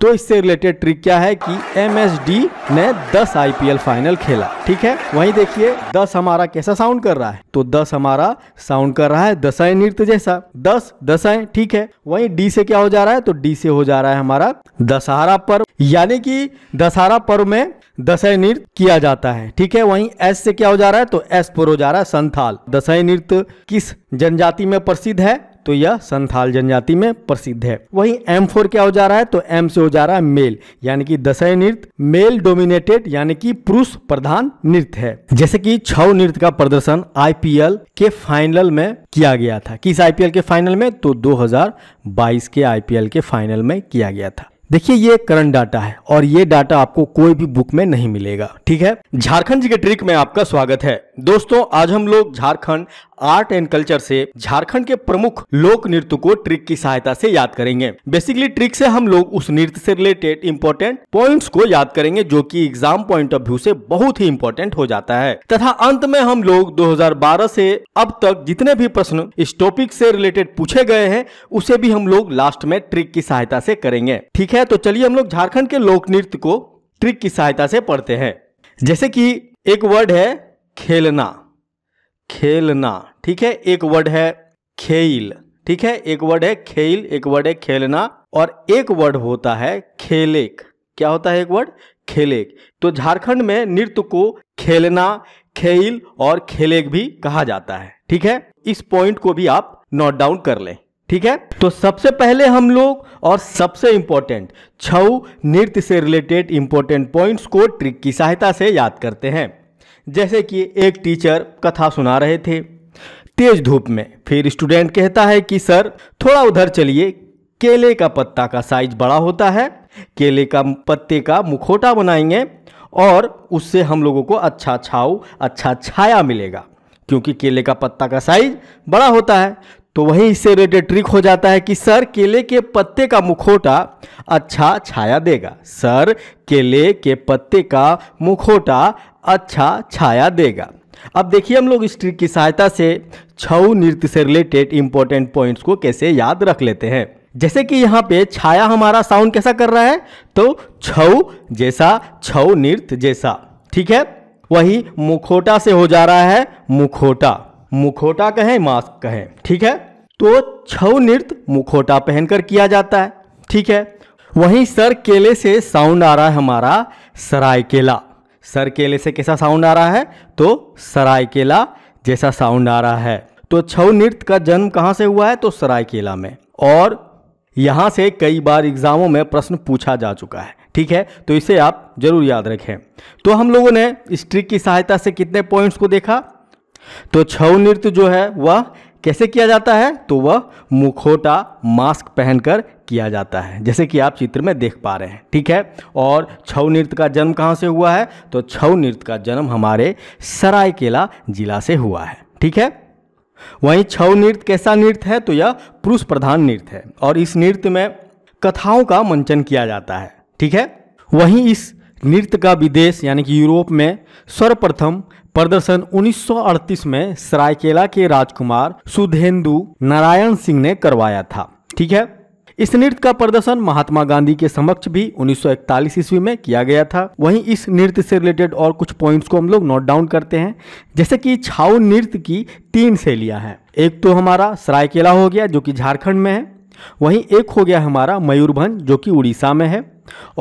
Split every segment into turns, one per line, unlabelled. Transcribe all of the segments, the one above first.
तो इससे related trick क्या है कि एम ने 10 आई फाइनल खेला ठीक है वहीं देखिए 10 हमारा कैसा साउंड कर रहा है तो 10 हमारा साउंड कर रहा है दशाएं नृत्य जैसा 10 दशाएं ठीक है वहीं डी से क्या हो जा रहा है तो डी से हो जा रहा है हमारा दशहरा पर्व यानी कि दशहरा पर्व में दशय नृत्य किया जाता है ठीक है वहीं एस से क्या हो जा रहा है तो एस पर हो जा रहा है संथाल दशय नृत्य किस जनजाति में प्रसिद्ध है तो यह संथाल जनजाति में प्रसिद्ध है वहीं एम फोर क्या हो जा रहा है तो एम से हो जा रहा है मेल यानी कि दशय नृत्य मेल डोमिनेटेड यानी कि पुरुष प्रधान नृत्य है जैसे कि छव नृत्य का प्रदर्शन आईपीएल के फाइनल में किया गया था किस आईपीएल के फाइनल में तो 2022 के आईपीएल के फाइनल में किया गया था देखिए ये करंट डाटा है और ये डाटा आपको कोई भी बुक में नहीं मिलेगा ठीक है झारखंड के ट्रिक में आपका स्वागत है दोस्तों आज हम लोग झारखंड आर्ट एंड कल्चर से झारखंड के प्रमुख लोक नृत्य को ट्रिक की सहायता से याद करेंगे बेसिकली ट्रिक से हम लोग उस नृत्य से रिलेटेड इम्पोर्टेंट पॉइंट्स को याद करेंगे जो कि एग्जाम पॉइंट ऑफ व्यू से बहुत ही इम्पोर्टेंट हो जाता है तथा अंत में हम लोग 2012 से अब तक जितने भी प्रश्न इस टॉपिक से रिलेटेड पूछे गए हैं उसे भी हम लोग लास्ट में ट्रिक की सहायता से करेंगे ठीक है तो चलिए हम लोग झारखंड के लोक नृत्य को ट्रिक की सहायता से पढ़ते हैं जैसे की एक वर्ड है खेलना खेलना ठीक है एक वर्ड है खेल ठीक है एक वर्ड है खेल एक वर्ड है खेलना और एक वर्ड होता है खेलेक क्या होता है एक वर्ड खेलेक तो झारखंड में नृत्य को खेलना खेल और खेलेक भी कहा जाता है ठीक है इस पॉइंट को भी आप नोट डाउन कर लें ठीक है तो सबसे पहले हम लोग और सबसे इंपॉर्टेंट छऊ नृत्य से रिलेटेड इंपॉर्टेंट पॉइंट्स को ट्रिक की सहायता से याद करते हैं जैसे कि एक टीचर कथा सुना रहे थे तेज धूप में फिर स्टूडेंट कहता है कि सर थोड़ा उधर चलिए केले का पत्ता का साइज बड़ा होता है केले का पत्ते का मुखोटा बनाएंगे और उससे हम लोगों को अच्छा छाव अच्छा छाया मिलेगा क्योंकि केले का पत्ता का साइज बड़ा होता है तो वहीं इससे रिलेटेड ट्रिक हो जाता है कि सर केले के पत्ते का मुखोटा अच्छा छाया देगा सर केले के पत्ते का मुखोटा अच्छा छाया देगा अब देखिए हम लोग इस ट्रिक की सहायता से छऊ नृत्य से रिलेटेड इंपॉर्टेंट पॉइंट्स को कैसे याद रख लेते हैं जैसे कि यहाँ पे छाया हमारा साउंड कैसा कर रहा है तो छऊ जैसा छऊ नृत्य जैसा ठीक है वही मुखोटा से हो जा रहा है मुखोटा मुखोटा कहें मास्क कहें ठीक है तो छऊ नृत्य मुखोटा पहनकर किया जाता है ठीक है वहीं सर केले से साउंड आ रहा है हमारा सरायकेला सर केले से कैसा साउंड आ रहा है तो सरायकेला जैसा साउंड आ रहा है तो छऊ नृत्य का जन्म कहाँ से हुआ है तो सरायकेला में और यहाँ से कई बार एग्जामों में प्रश्न पूछा जा चुका है ठीक है तो इसे आप जरूर याद रखें तो हम लोगों ने इस ट्रिक की सहायता से कितने पॉइंट्स को देखा तो छऊ नृत्य जो है वह कैसे किया जाता है तो वह मुखोटा मास्क पहनकर किया जाता है जैसे कि आप चित्र में देख पा रहे हैं ठीक है और छऊ नृत्य का जन्म कहाँ से हुआ है तो छऊ नृत्य का जन्म हमारे सरायकेला जिला से हुआ है ठीक है वहीं छऊ नृत्य कैसा नृत्य है तो यह पुरुष प्रधान नृत्य है और इस नृत्य में कथाओं का मंचन किया जाता है ठीक है वहीं इस नृत्य का विदेश यानी कि यूरोप में सर्वप्रथम प्रदर्शन उन्नीस में सरायकेला के राजकुमार सुधेंदु नारायण सिंह ने करवाया था ठीक है इस नृत्य का प्रदर्शन महात्मा गांधी के समक्ष भी 1941 ईस्वी में किया गया था वहीं इस नृत्य से रिलेटेड और कुछ पॉइंट्स को हम लोग नोट डाउन करते हैं जैसे कि छाऊ नृत्य की तीन शैलियां हैं एक तो हमारा सरायकेला हो गया जो कि झारखंड में है वहीं एक हो गया हमारा मयूरभंज जो कि उड़ीसा में है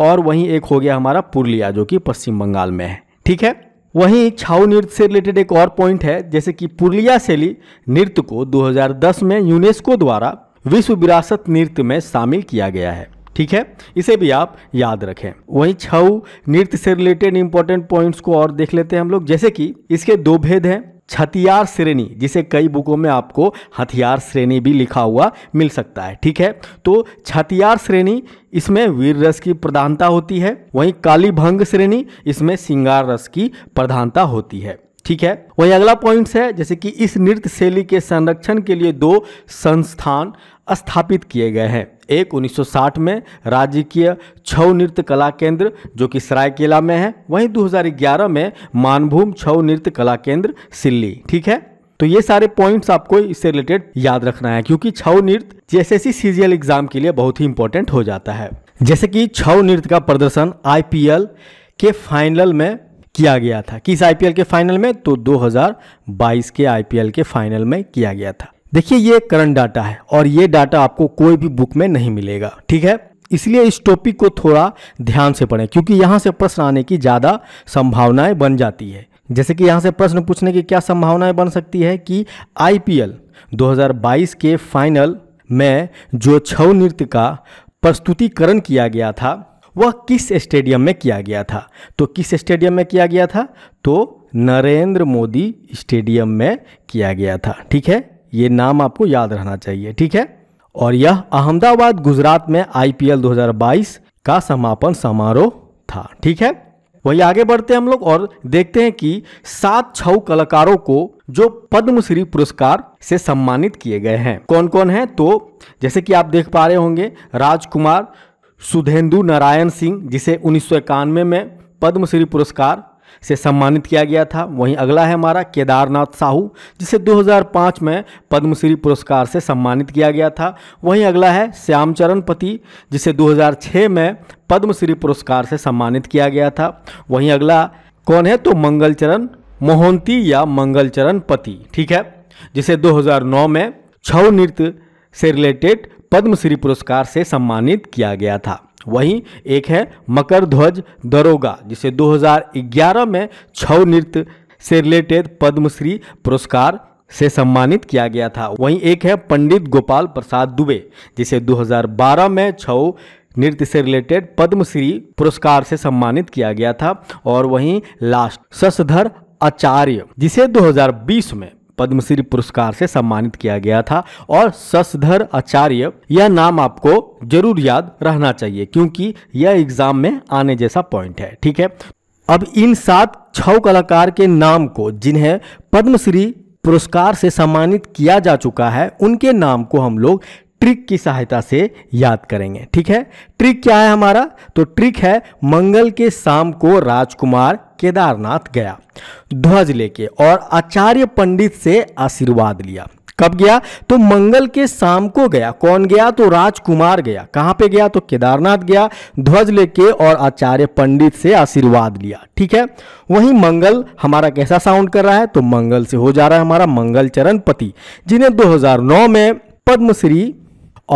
और वहीं एक हो गया हमारा पुरलिया जो कि पश्चिम बंगाल में है ठीक है वहीं छाऊ नृत्य से रिलेटेड एक और पॉइंट है जैसे कि पुरलिया शैली नृत्य को 2010 में यूनेस्को द्वारा विश्व विरासत नृत्य में शामिल किया गया है ठीक है इसे भी आप याद रखें वहीं छऊ नृत्य से रिलेटेड इंपॉर्टेंट पॉइंट्स को और देख लेते हैं हम लोग जैसे कि इसके दो भेद हैं छतियार श्रेणी जिसे कई बुकों में आपको हथियार श्रेणी भी लिखा हुआ मिल सकता है ठीक है तो छतियार श्रेणी इसमें वीर रस की प्रधानता होती है वहीं काली भंग श्रेणी इसमें सिंगार रस की प्रधानता होती है ठीक है वहीं अगला पॉइंट है जैसे कि इस नृत्य शैली के संरक्षण के लिए दो संस्थान स्थापित किए गए हैं एक 1960 में राजकीय छऊ नृत्य कला केंद्र जो कि सरायकेला में है वहीं 2011 में मानभूम छऊ नृत्य कला केंद्र सिल्ली ठीक है तो ये सारे पॉइंट्स आपको इससे रिलेटेड याद रखना है क्योंकि छऊ नृत्य सी सीजीएल एग्जाम के लिए बहुत ही इंपॉर्टेंट हो जाता है जैसे कि छऊ नृत्य का प्रदर्शन आईपीएल के फाइनल में किया गया था किस आईपीएल के फाइनल में तो 2022 के आईपीएल के फाइनल में किया गया था देखिए ये करंट डाटा है और ये डाटा आपको कोई भी बुक में नहीं मिलेगा ठीक है इसलिए इस टॉपिक को थोड़ा ध्यान से पढ़ें क्योंकि यहाँ से प्रश्न आने की ज़्यादा संभावनाएं बन जाती है जैसे कि यहाँ से प्रश्न पूछने की क्या संभावनाएं बन सकती है कि आईपीएल 2022 के फाइनल में जो छऊ नृत्य का प्रस्तुतिकरण किया गया था वह किस स्टेडियम में किया गया था तो किस स्टेडियम में किया गया था तो नरेंद्र मोदी स्टेडियम में किया गया था ठीक है ये नाम आपको याद रहना चाहिए ठीक है और यह अहमदाबाद गुजरात में आईपीएल 2022 का समापन समारोह था ठीक है वही आगे बढ़ते हैं हम लोग और देखते हैं कि सात छऊ कलाकारों को जो पद्मश्री पुरस्कार से सम्मानित किए गए हैं कौन कौन है तो जैसे कि आप देख पा रहे होंगे राजकुमार सुधेंदु नारायण सिंह जिसे उन्नीस में पद्मश्री पुरस्कार से सम्मानित किया गया था वहीं अगला है हमारा केदारनाथ साहू जिसे 2005 में पद्मश्री पुरस्कार से सम्मानित किया गया था वहीं अगला है श्यामचरण पति जिसे 2006 में पद्मश्री पुरस्कार से सम्मानित किया गया था वहीं अगला कौन है तो मंगलचरण मोहंती या मंगलचरण पति ठीक है जिसे 2009 में छऊ नृत्य से रिलेटेड पद्मश्री पुरस्कार से सम्मानित किया गया था वहीं एक है मकर ध्वज दरोगा जिसे 2011 में छऊ नृत्य से रिलेटेड पद्मश्री पुरस्कार से सम्मानित किया गया था वहीं एक है पंडित गोपाल प्रसाद दुबे जिसे 2012 में छऊ नृत्य से रिलेटेड पद्मश्री पुरस्कार से सम्मानित किया गया था और वहीं लास्ट शशधर आचार्य जिसे 2020 में पद्मश्री पुरस्कार से सम्मानित किया गया था और शशधर आचार्य यह नाम आपको जरूर याद रहना चाहिए क्योंकि यह एग्जाम में आने जैसा पॉइंट है ठीक है अब इन सात छव कलाकार के नाम को जिन्हें पद्मश्री पुरस्कार से सम्मानित किया जा चुका है उनके नाम को हम लोग ट्रिक की सहायता से याद करेंगे ठीक है ट्रिक क्या है हमारा तो ट्रिक है मंगल के शाम को राजकुमार केदारनाथ गया ध्वज लेके और आचार्य पंडित से आशीर्वाद लिया कब गया तो मंगल के शाम को गया कौन गया तो राजकुमार गया कहाँ पे गया तो केदारनाथ गया ध्वज लेके और आचार्य पंडित से आशीर्वाद लिया ठीक है वहीं मंगल हमारा कैसा साउंड कर रहा है तो मंगल से हो जा रहा है हमारा मंगल चरण पति जिन्हें 2009 में पद्मश्री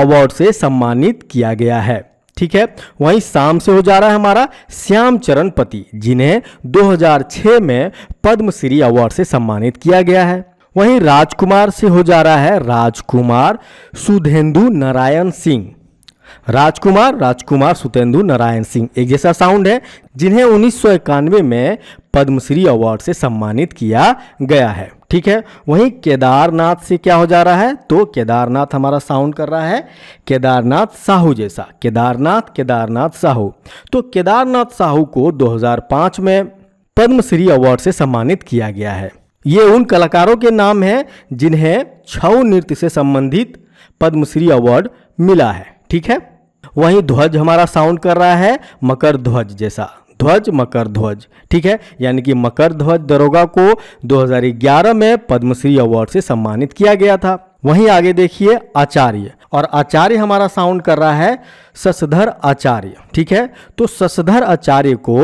अवार्ड से सम्मानित किया गया है ठीक है वहीं शाम से हो जा रहा है हमारा श्याम चरण पति जिन्हें 2006 में पद्मश्री अवार्ड से सम्मानित किया गया है वहीं राजकुमार से हो जा रहा है राजकुमार सुधेंदु नारायण सिंह राजकुमार राजकुमार सुतेंदु नारायण सिंह एक जैसा साउंड है जिन्हें उन्नीस में पद्मश्री अवार्ड से सम्मानित किया गया है ठीक है वहीं केदारनाथ से क्या हो जा रहा है तो केदारनाथ हमारा साउंड कर रहा है केदारनाथ साहू जैसा केदारनाथ केदारनाथ साहू तो केदारनाथ साहू को 2005 में पद्मश्री अवार्ड से सम्मानित किया गया है ये उन कलाकारों के नाम हैं जिन्हें छऊ नृत्य से संबंधित पद्मश्री अवार्ड मिला है ठीक है वहीं ध्वज हमारा साउंड कर रहा है मकर ध्वज जैसा ध्वज मकर ध्वज ठीक है यानी कि मकर ध्वज दरोगा को 2011 में पद्मश्री अवार्ड से सम्मानित किया गया था वहीं आगे देखिए आचार्य और आचार्य हमारा साउंड कर रहा है ससधर आचार्य ठीक है तो ससधर आचार्य को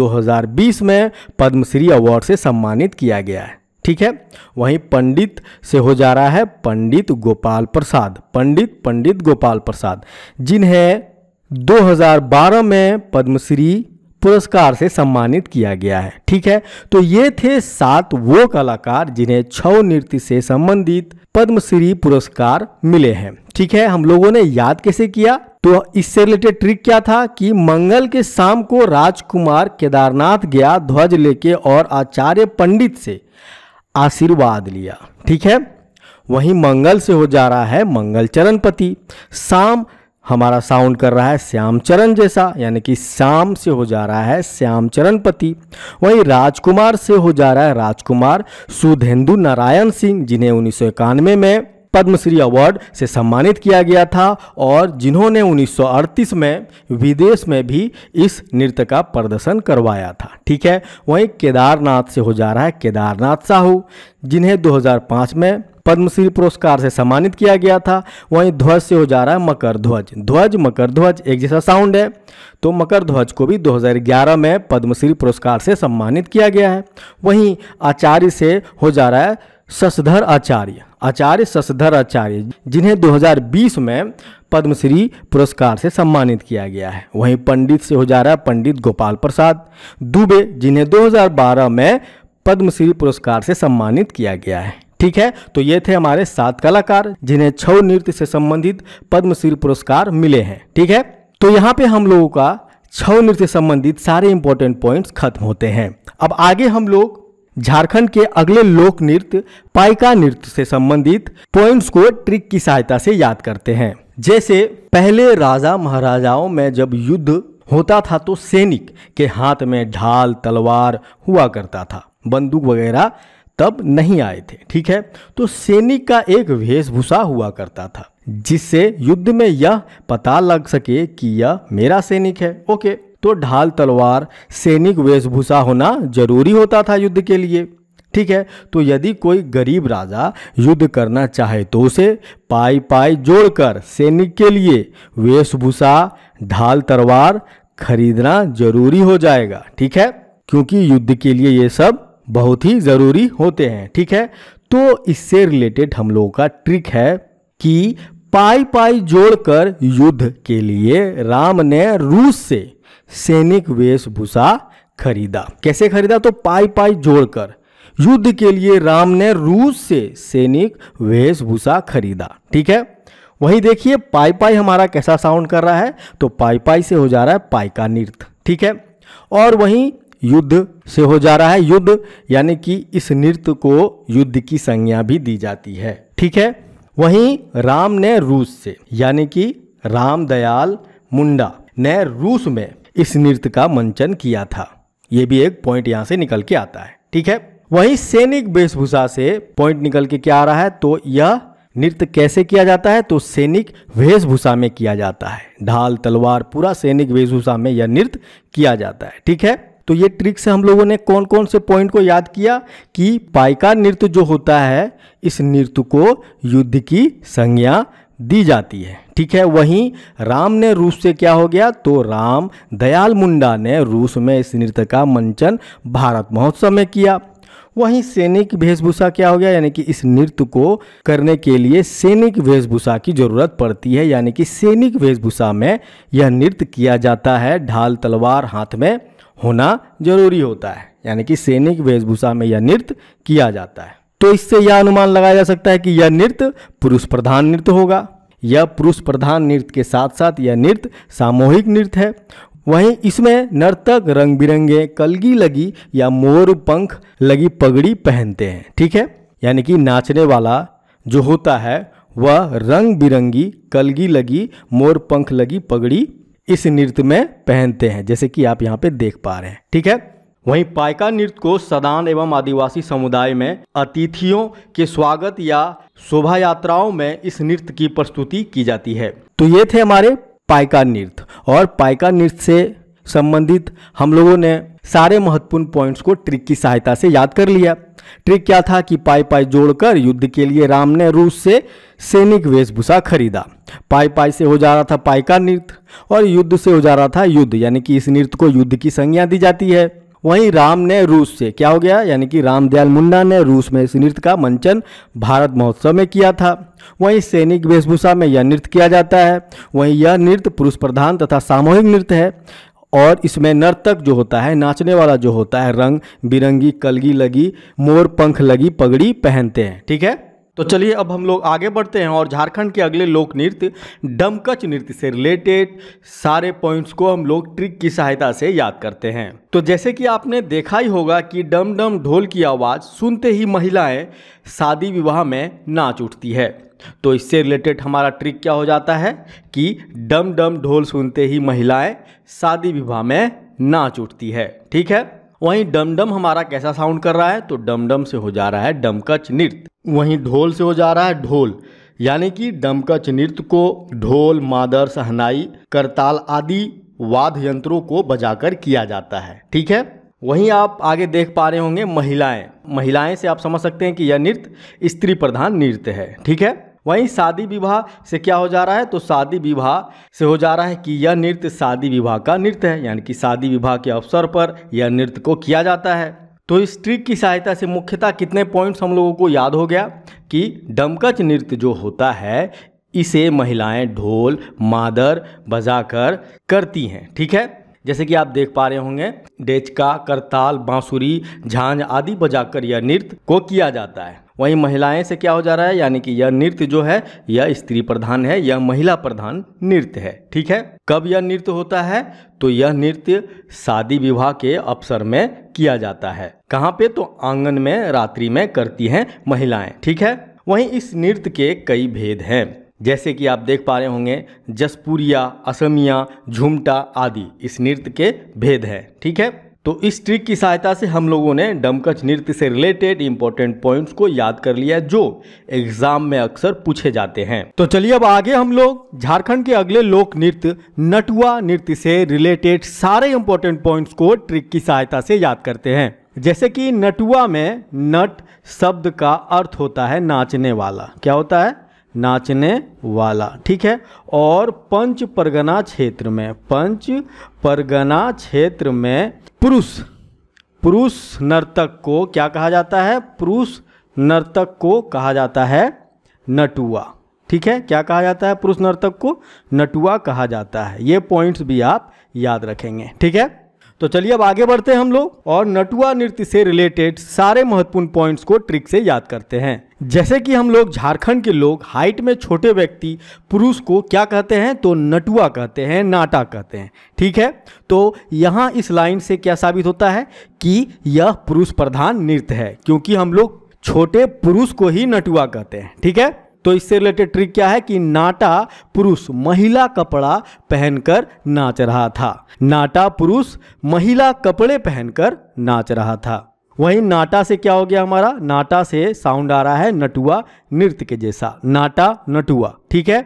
2020 में पद्मश्री अवार्ड से सम्मानित किया गया है ठीक है वहीं पंडित से हो जा रहा है पंडित गोपाल प्रसाद पंडित पंडित गोपाल प्रसाद जिन्हें 2012 में पद्मश्री पुरस्कार से सम्मानित किया गया है ठीक है तो ये थे सात वो कलाकार जिन्हें छव नृत्य से संबंधित पद्मश्री पुरस्कार मिले हैं ठीक है हम लोगों ने याद कैसे किया तो इससे रिलेटेड ट्रिक क्या था कि मंगल के शाम को राजकुमार केदारनाथ गया ध्वज लेके और आचार्य पंडित से आशीर्वाद लिया ठीक है वहीं मंगल से हो जा रहा है मंगल चरणपति शाम हमारा साउंड कर रहा है श्यामचरण जैसा यानी कि श्याम से हो जा रहा है श्यामचरण पति वहीं राजकुमार से हो जा रहा है राजकुमार सुधेंदु नारायण सिंह जिन्हें उन्नीस में पद्मश्री अवार्ड से सम्मानित किया गया था और जिन्होंने 1938 में विदेश में भी इस नृत्य का प्रदर्शन करवाया था ठीक है वहीं केदारनाथ से हो जा रहा है केदारनाथ साहू जिन्हें 2005 में पद्मश्री पुरस्कार से सम्मानित किया गया था वहीं ध्वज से हो जा रहा है मकर ध्वज ध्वज मकर ध्वज एक जैसा साउंड है तो मकर ध्वज को भी 2011 में पद्मश्री पुरस्कार से सम्मानित किया गया है वहीं आचार्य से हो जा रहा है शशधर आचार्य आचार्य शशधर आचार्य जिन्हें 2020 में पद्मश्री पुरस्कार से सम्मानित किया गया है वहीं पंडित से हो जा रहा है पंडित गोपाल प्रसाद दुबे जिन्हें 2012 में पद्मश्री पुरस्कार से सम्मानित किया गया है ठीक है तो ये थे हमारे सात कलाकार जिन्हें छऊ नृत्य से संबंधित पद्मश्री पुरस्कार मिले हैं ठीक है तो यहाँ पे हम लोगों का छऊ नृत्य संबंधित सारे इंपॉर्टेंट पॉइंट्स खत्म होते हैं अब आगे हम लोग झारखंड के अगले लोक नृत्य पाइका नृत्य से संबंधित पॉइंट्स को ट्रिक की सहायता से याद करते हैं जैसे पहले राजा महाराजाओं में जब युद्ध होता था तो सैनिक के हाथ में ढाल तलवार हुआ करता था बंदूक वगैरह तब नहीं आए थे ठीक है तो सैनिक का एक वेशभूषा हुआ करता था जिससे युद्ध में यह पता लग सके कि यह मेरा सैनिक है ओके तो ढाल तलवार सैनिक वेशभूषा होना जरूरी होता था युद्ध के लिए ठीक है तो यदि कोई गरीब राजा युद्ध करना चाहे तो उसे पाई पाई जोड़कर सैनिक के लिए वेशभूषा ढाल तलवार खरीदना जरूरी हो जाएगा ठीक है क्योंकि युद्ध के लिए ये सब बहुत ही ज़रूरी होते हैं ठीक है तो इससे रिलेटेड हम लोगों का ट्रिक है कि पाई पाई जोड़कर युद्ध के लिए राम ने रूस से सैनिक वेशभूषा खरीदा कैसे खरीदा तो पाई पाई जोड़कर युद्ध के लिए राम ने रूस से सैनिक वेशभूषा खरीदा ठीक है वही देखिए पाई पाई हमारा कैसा साउंड कर रहा है तो पाई पाई से हो जा रहा है पाई का नृत्य ठीक है और वहीं युद्ध से हो जा रहा है युद्ध यानी कि इस नृत्य को युद्ध की संज्ञा भी दी जाती है ठीक है वहीं राम ने रूस से यानी कि राम दयाल मुंडा ने रूस में इस नृत्य का मंचन किया था ये भी एक पॉइंट यहाँ से निकल के आता है ठीक है वहीं सैनिक वेशभूषा से पॉइंट निकल के क्या आ रहा है तो यह नृत्य कैसे किया जाता है तो सैनिक वेशभूषा में किया जाता है ढाल तलवार पूरा सैनिक वेशभूषा में यह नृत्य किया जाता है ठीक है तो ये ट्रिक से हम लोगों ने कौन कौन से पॉइंट को याद किया कि पाइका नृत्य जो होता है इस नृत्य को युद्ध की संज्ञा दी जाती है ठीक है वहीं राम ने रूस से क्या हो गया तो राम दयाल मुंडा ने रूस में इस नृत्य का मंचन भारत महोत्सव में किया वहीं सैनिक वेशभूषा क्या हो गया यानी कि इस नृत्य को करने के लिए सैनिक वेशभूषा की जरूरत पड़ती है यानी कि सैनिक वेशभूषा में यह नृत्य किया जाता है ढाल तलवार हाथ में होना जरूरी होता है यानी कि सैनिक वेशभूषा में यह नृत्य किया जाता है तो इससे यह अनुमान लगाया जा सकता है कि यह नृत्य पुरुष प्रधान नृत्य होगा यह पुरुष प्रधान नृत्य के साथ साथ यह नृत्य सामूहिक नृत्य है वहीं इसमें नर्तक रंग बिरंगे कलगी लगी या मोर पंख लगी पगड़ी पहनते हैं ठीक है यानी कि नाचने वाला जो होता है वह रंग बिरंगी कलगी लगी मोर पंख लगी पगड़ी इस नृत्य में पहनते हैं जैसे कि आप यहाँ पे देख पा रहे हैं ठीक है वहीं पायका नृत्य को सदान एवं आदिवासी समुदाय में अतिथियों के स्वागत या शोभा यात्राओं में इस नृत्य की प्रस्तुति की जाती है तो ये थे हमारे पायका नृत्य और पायका नृत्य से संबंधित हम लोगों ने सारे महत्वपूर्ण पॉइंट्स को ट्रिक की सहायता से याद कर लिया ट्रिक क्या था कि पाई पाई जोड़कर युद्ध के लिए राम ने रूस से सैनिक वेशभूषा खरीदा पाई पाई से हो जा रहा था पाई का नृत्य और युद्ध से हो जा रहा था युद्ध यानी कि इस नृत्य को युद्ध की संज्ञा दी जाती है वहीं राम ने रूस से क्या हो गया यानी कि रामदयाल मुंडा ने रूस में इस नृत्य का मंचन भारत महोत्सव में किया था वहीं सैनिक वेशभूषा में यह नृत्य किया जाता है वहीं यह नृत्य पुरुष प्रधान तथा सामूहिक नृत्य है और इसमें नर्तक जो होता है नाचने वाला जो होता है रंग बिरंगी कलगी लगी मोर पंख लगी पगड़ी पहनते हैं ठीक है तो चलिए अब हम लोग आगे बढ़ते हैं और झारखंड के अगले लोक नृत्य डमकच नृत्य से रिलेटेड सारे पॉइंट्स को हम लोग ट्रिक की सहायता से याद करते हैं तो जैसे कि आपने देखा ही होगा कि डम डम ढोल की आवाज़ सुनते ही महिलाएं शादी विवाह में नाच उठती है तो इससे रिलेटेड हमारा ट्रिक क्या हो जाता है कि डम डम ढोल सुनते ही महिलाएं शादी विवाह में नाच उठती है ठीक है वहीं डम डम हमारा कैसा साउंड कर रहा है तो डम डम से हो जा रहा है डमकच नृत्य वहीं ढोल से हो जा रहा है ढोल यानी कि डमकच नृत्य को ढोल मादर सहनाई करताल आदि वाद्य यंत्रों को बजाकर किया जाता है ठीक है वहीं आप आगे देख पा रहे होंगे महिलाएं महिलाएं से आप समझ सकते हैं कि यह नृत्य स्त्री प्रधान नृत्य है ठीक है वहीं शादी विवाह से क्या हो जा रहा है तो शादी विवाह से हो जा रहा है कि यह नृत्य शादी विवाह का नृत्य है यानी कि शादी विवाह के अवसर पर यह नृत्य को किया जाता है तो इस ट्रिक की सहायता से मुख्यतः कितने पॉइंट्स हम लोगों को याद हो गया कि डमकच नृत्य जो होता है इसे महिलाएं ढोल मादर बजाकर करती हैं ठीक है जैसे कि आप देख पा रहे होंगे डेचका करताल बांसुरी झांझ आदि बजाकर यह नृत्य को किया जाता है वहीं महिलाएं से क्या हो जा रहा है यानी कि यह नृत्य जो है यह स्त्री प्रधान है यह महिला प्रधान नृत्य है ठीक है कब यह नृत्य होता है तो यह नृत्य शादी विवाह के अवसर में किया जाता है कहाँ पे तो आंगन में रात्रि में करती हैं महिलाएं ठीक है वहीं इस नृत्य के कई भेद हैं जैसे कि आप देख पा रहे होंगे जसपुरिया असमिया झुमटा आदि इस नृत्य के भेद हैं ठीक है तो इस ट्रिक की सहायता से हम लोगों ने डमकच नृत्य से रिलेटेड इंपॉर्टेंट पॉइंट्स को याद कर लिया जो एग्जाम में अक्सर पूछे जाते हैं तो चलिए अब आगे हम लोग झारखंड के अगले लोक नृत्य नटुआ नृत्य से रिलेटेड सारे इंपॉर्टेंट पॉइंट्स को ट्रिक की सहायता से याद करते हैं जैसे कि नटुआ में नट शब्द का अर्थ होता है नाचने वाला क्या होता है नाचने वाला ठीक है और पंच परगना क्षेत्र में पंच परगना क्षेत्र में पुरुष पुरुष नर्तक को क्या कहा जाता है पुरुष नर्तक को कहा जाता है नटुआ ठीक है क्या कहा जाता है पुरुष नर्तक को नटुआ कहा जाता है ये पॉइंट्स भी आप याद रखेंगे ठीक है तो चलिए अब आगे बढ़ते हैं हम लोग और नटुआ नृत्य से रिलेटेड सारे महत्वपूर्ण पॉइंट्स को ट्रिक से याद करते हैं जैसे कि हम लोग झारखंड के लोग हाइट में छोटे व्यक्ति पुरुष को क्या कहते हैं तो नटुआ कहते हैं नाटा कहते हैं ठीक है तो यहाँ इस लाइन से क्या साबित होता है कि यह पुरुष प्रधान नृत्य है क्योंकि हम लोग छोटे पुरुष को ही नटुआ कहते हैं ठीक है तो इससे रिलेटेड ट्रिक क्या है कि नाटा पुरुष महिला कपड़ा पहनकर नाच रहा था नाटा पुरुष महिला कपड़े पहनकर नाच रहा था वहीं नाटा से क्या हो गया हमारा नाटा से साउंड आ रहा है नटुआ नृत्य के जैसा नाटा नटुआ ठीक है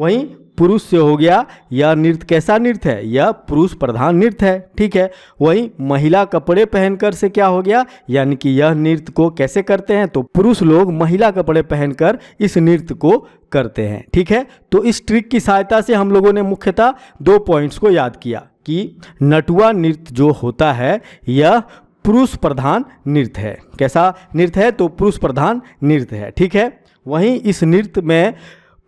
वहीं पुरुष से हो गया यह नृत्य कैसा नृत्य है यह पुरुष प्रधान नृत्य है ठीक है वहीं महिला कपड़े पहनकर से क्या हो गया यानी कि यह नृत्य को कैसे करते हैं तो पुरुष लोग महिला कपड़े पहनकर इस नृत्य को करते हैं ठीक है तो इस ट्रिक की सहायता से हम लोगों ने मुख्यतः दो पॉइंट्स को याद किया कि नटुआ नृत्य जो होता है यह पुरुष प्रधान नृत्य है कैसा नृत्य है तो पुरुष प्रधान नृत्य है ठीक है वहीं इस नृत्य में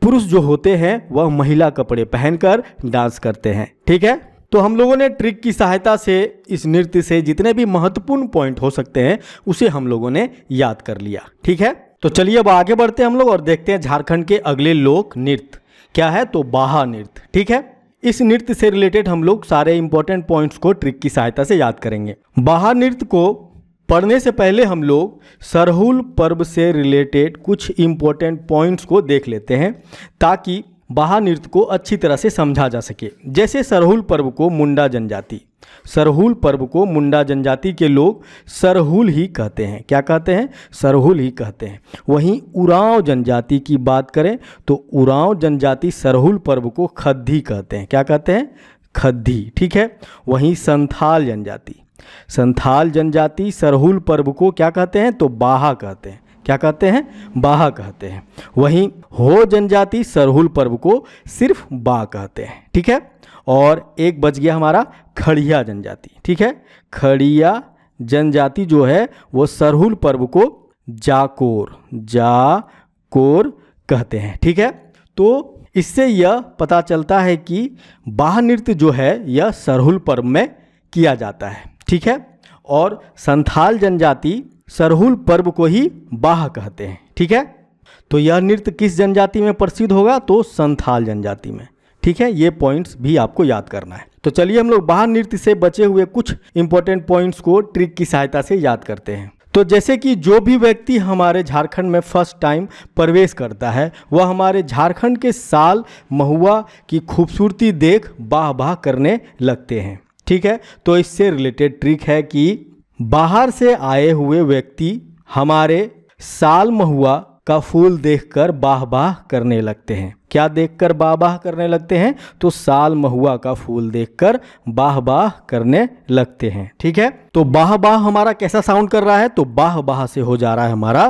पुरुष जो होते हैं वह महिला कपड़े पहनकर डांस करते हैं ठीक है तो हम लोगों ने ट्रिक की सहायता से इस नृत्य से जितने भी महत्वपूर्ण पॉइंट हो सकते हैं उसे हम लोगों ने याद कर लिया ठीक है तो चलिए अब आगे बढ़ते हैं हम लोग और देखते हैं झारखंड के अगले लोक नृत्य क्या है तो बाहा नृत्य ठीक है इस नृत्य से रिलेटेड हम लोग सारे इंपॉर्टेंट पॉइंट्स को ट्रिक की सहायता से याद करेंगे बाहर नृत्य को पढ़ने से पहले हम लोग सरहुल पर्व से रिलेटेड कुछ इंपॉर्टेंट पॉइंट्स को देख लेते हैं ताकि बाहर नृत्य को अच्छी तरह से समझा जा सके जैसे सरहुल पर्व को मुंडा जनजाति सरहुल पर्व को मुंडा जनजाति के लोग सरहुल ही कहते हैं क्या कहते हैं सरहुल ही कहते हैं वहीं उराव जनजाति की बात करें तो उराव जनजाति सरहुल पर्व को खद्दी कहते हैं क्या कहते हैं खद्दी ठीक है वहीं संथाल जनजाति संथाल जनजाति सरहुल पर्व को क्या कहते हैं तो बाहा कहते हैं क्या कहते हैं बाहा कहते हैं वहीं हो जनजाति सरहुल पर्व को सिर्फ बा कहते हैं ठीक है और एक बच गया हमारा खड़िया जनजाति ठीक है खड़िया जनजाति जो है वो सरहुल पर्व को जाकोर जाकोर कहते हैं ठीक है तो इससे यह पता चलता है कि बाह नृत्य जो है यह सरहुल पर्व में किया जाता है ठीक है और संथाल जनजाति सरहुल पर्व को ही बाह कहते हैं ठीक है तो यह नृत्य किस जनजाति में प्रसिद्ध होगा तो संथाल जनजाति में ठीक है ये पॉइंट्स भी आपको याद करना है तो चलिए हम लोग बाहर नृत्य से बचे हुए कुछ इंपॉर्टेंट पॉइंट्स को ट्रिक की सहायता से याद करते हैं तो जैसे कि जो भी व्यक्ति हमारे झारखंड में फर्स्ट टाइम प्रवेश करता है वह हमारे झारखंड के साल महुआ की खूबसूरती देख बाह बाह करने लगते हैं ठीक है तो इससे रिलेटेड ट्रिक है कि बाहर से आए हुए व्यक्ति हमारे साल महुआ का फूल देखकर बाह बाह करने लगते हैं क्या देखकर बाह बाह करने लगते हैं तो साल महुआ का फूल देखकर बाह बाह करने लगते हैं ठीक है तो बाह बाह हमारा कैसा साउंड कर रहा है तो बाह बाह से हो जा रहा है हमारा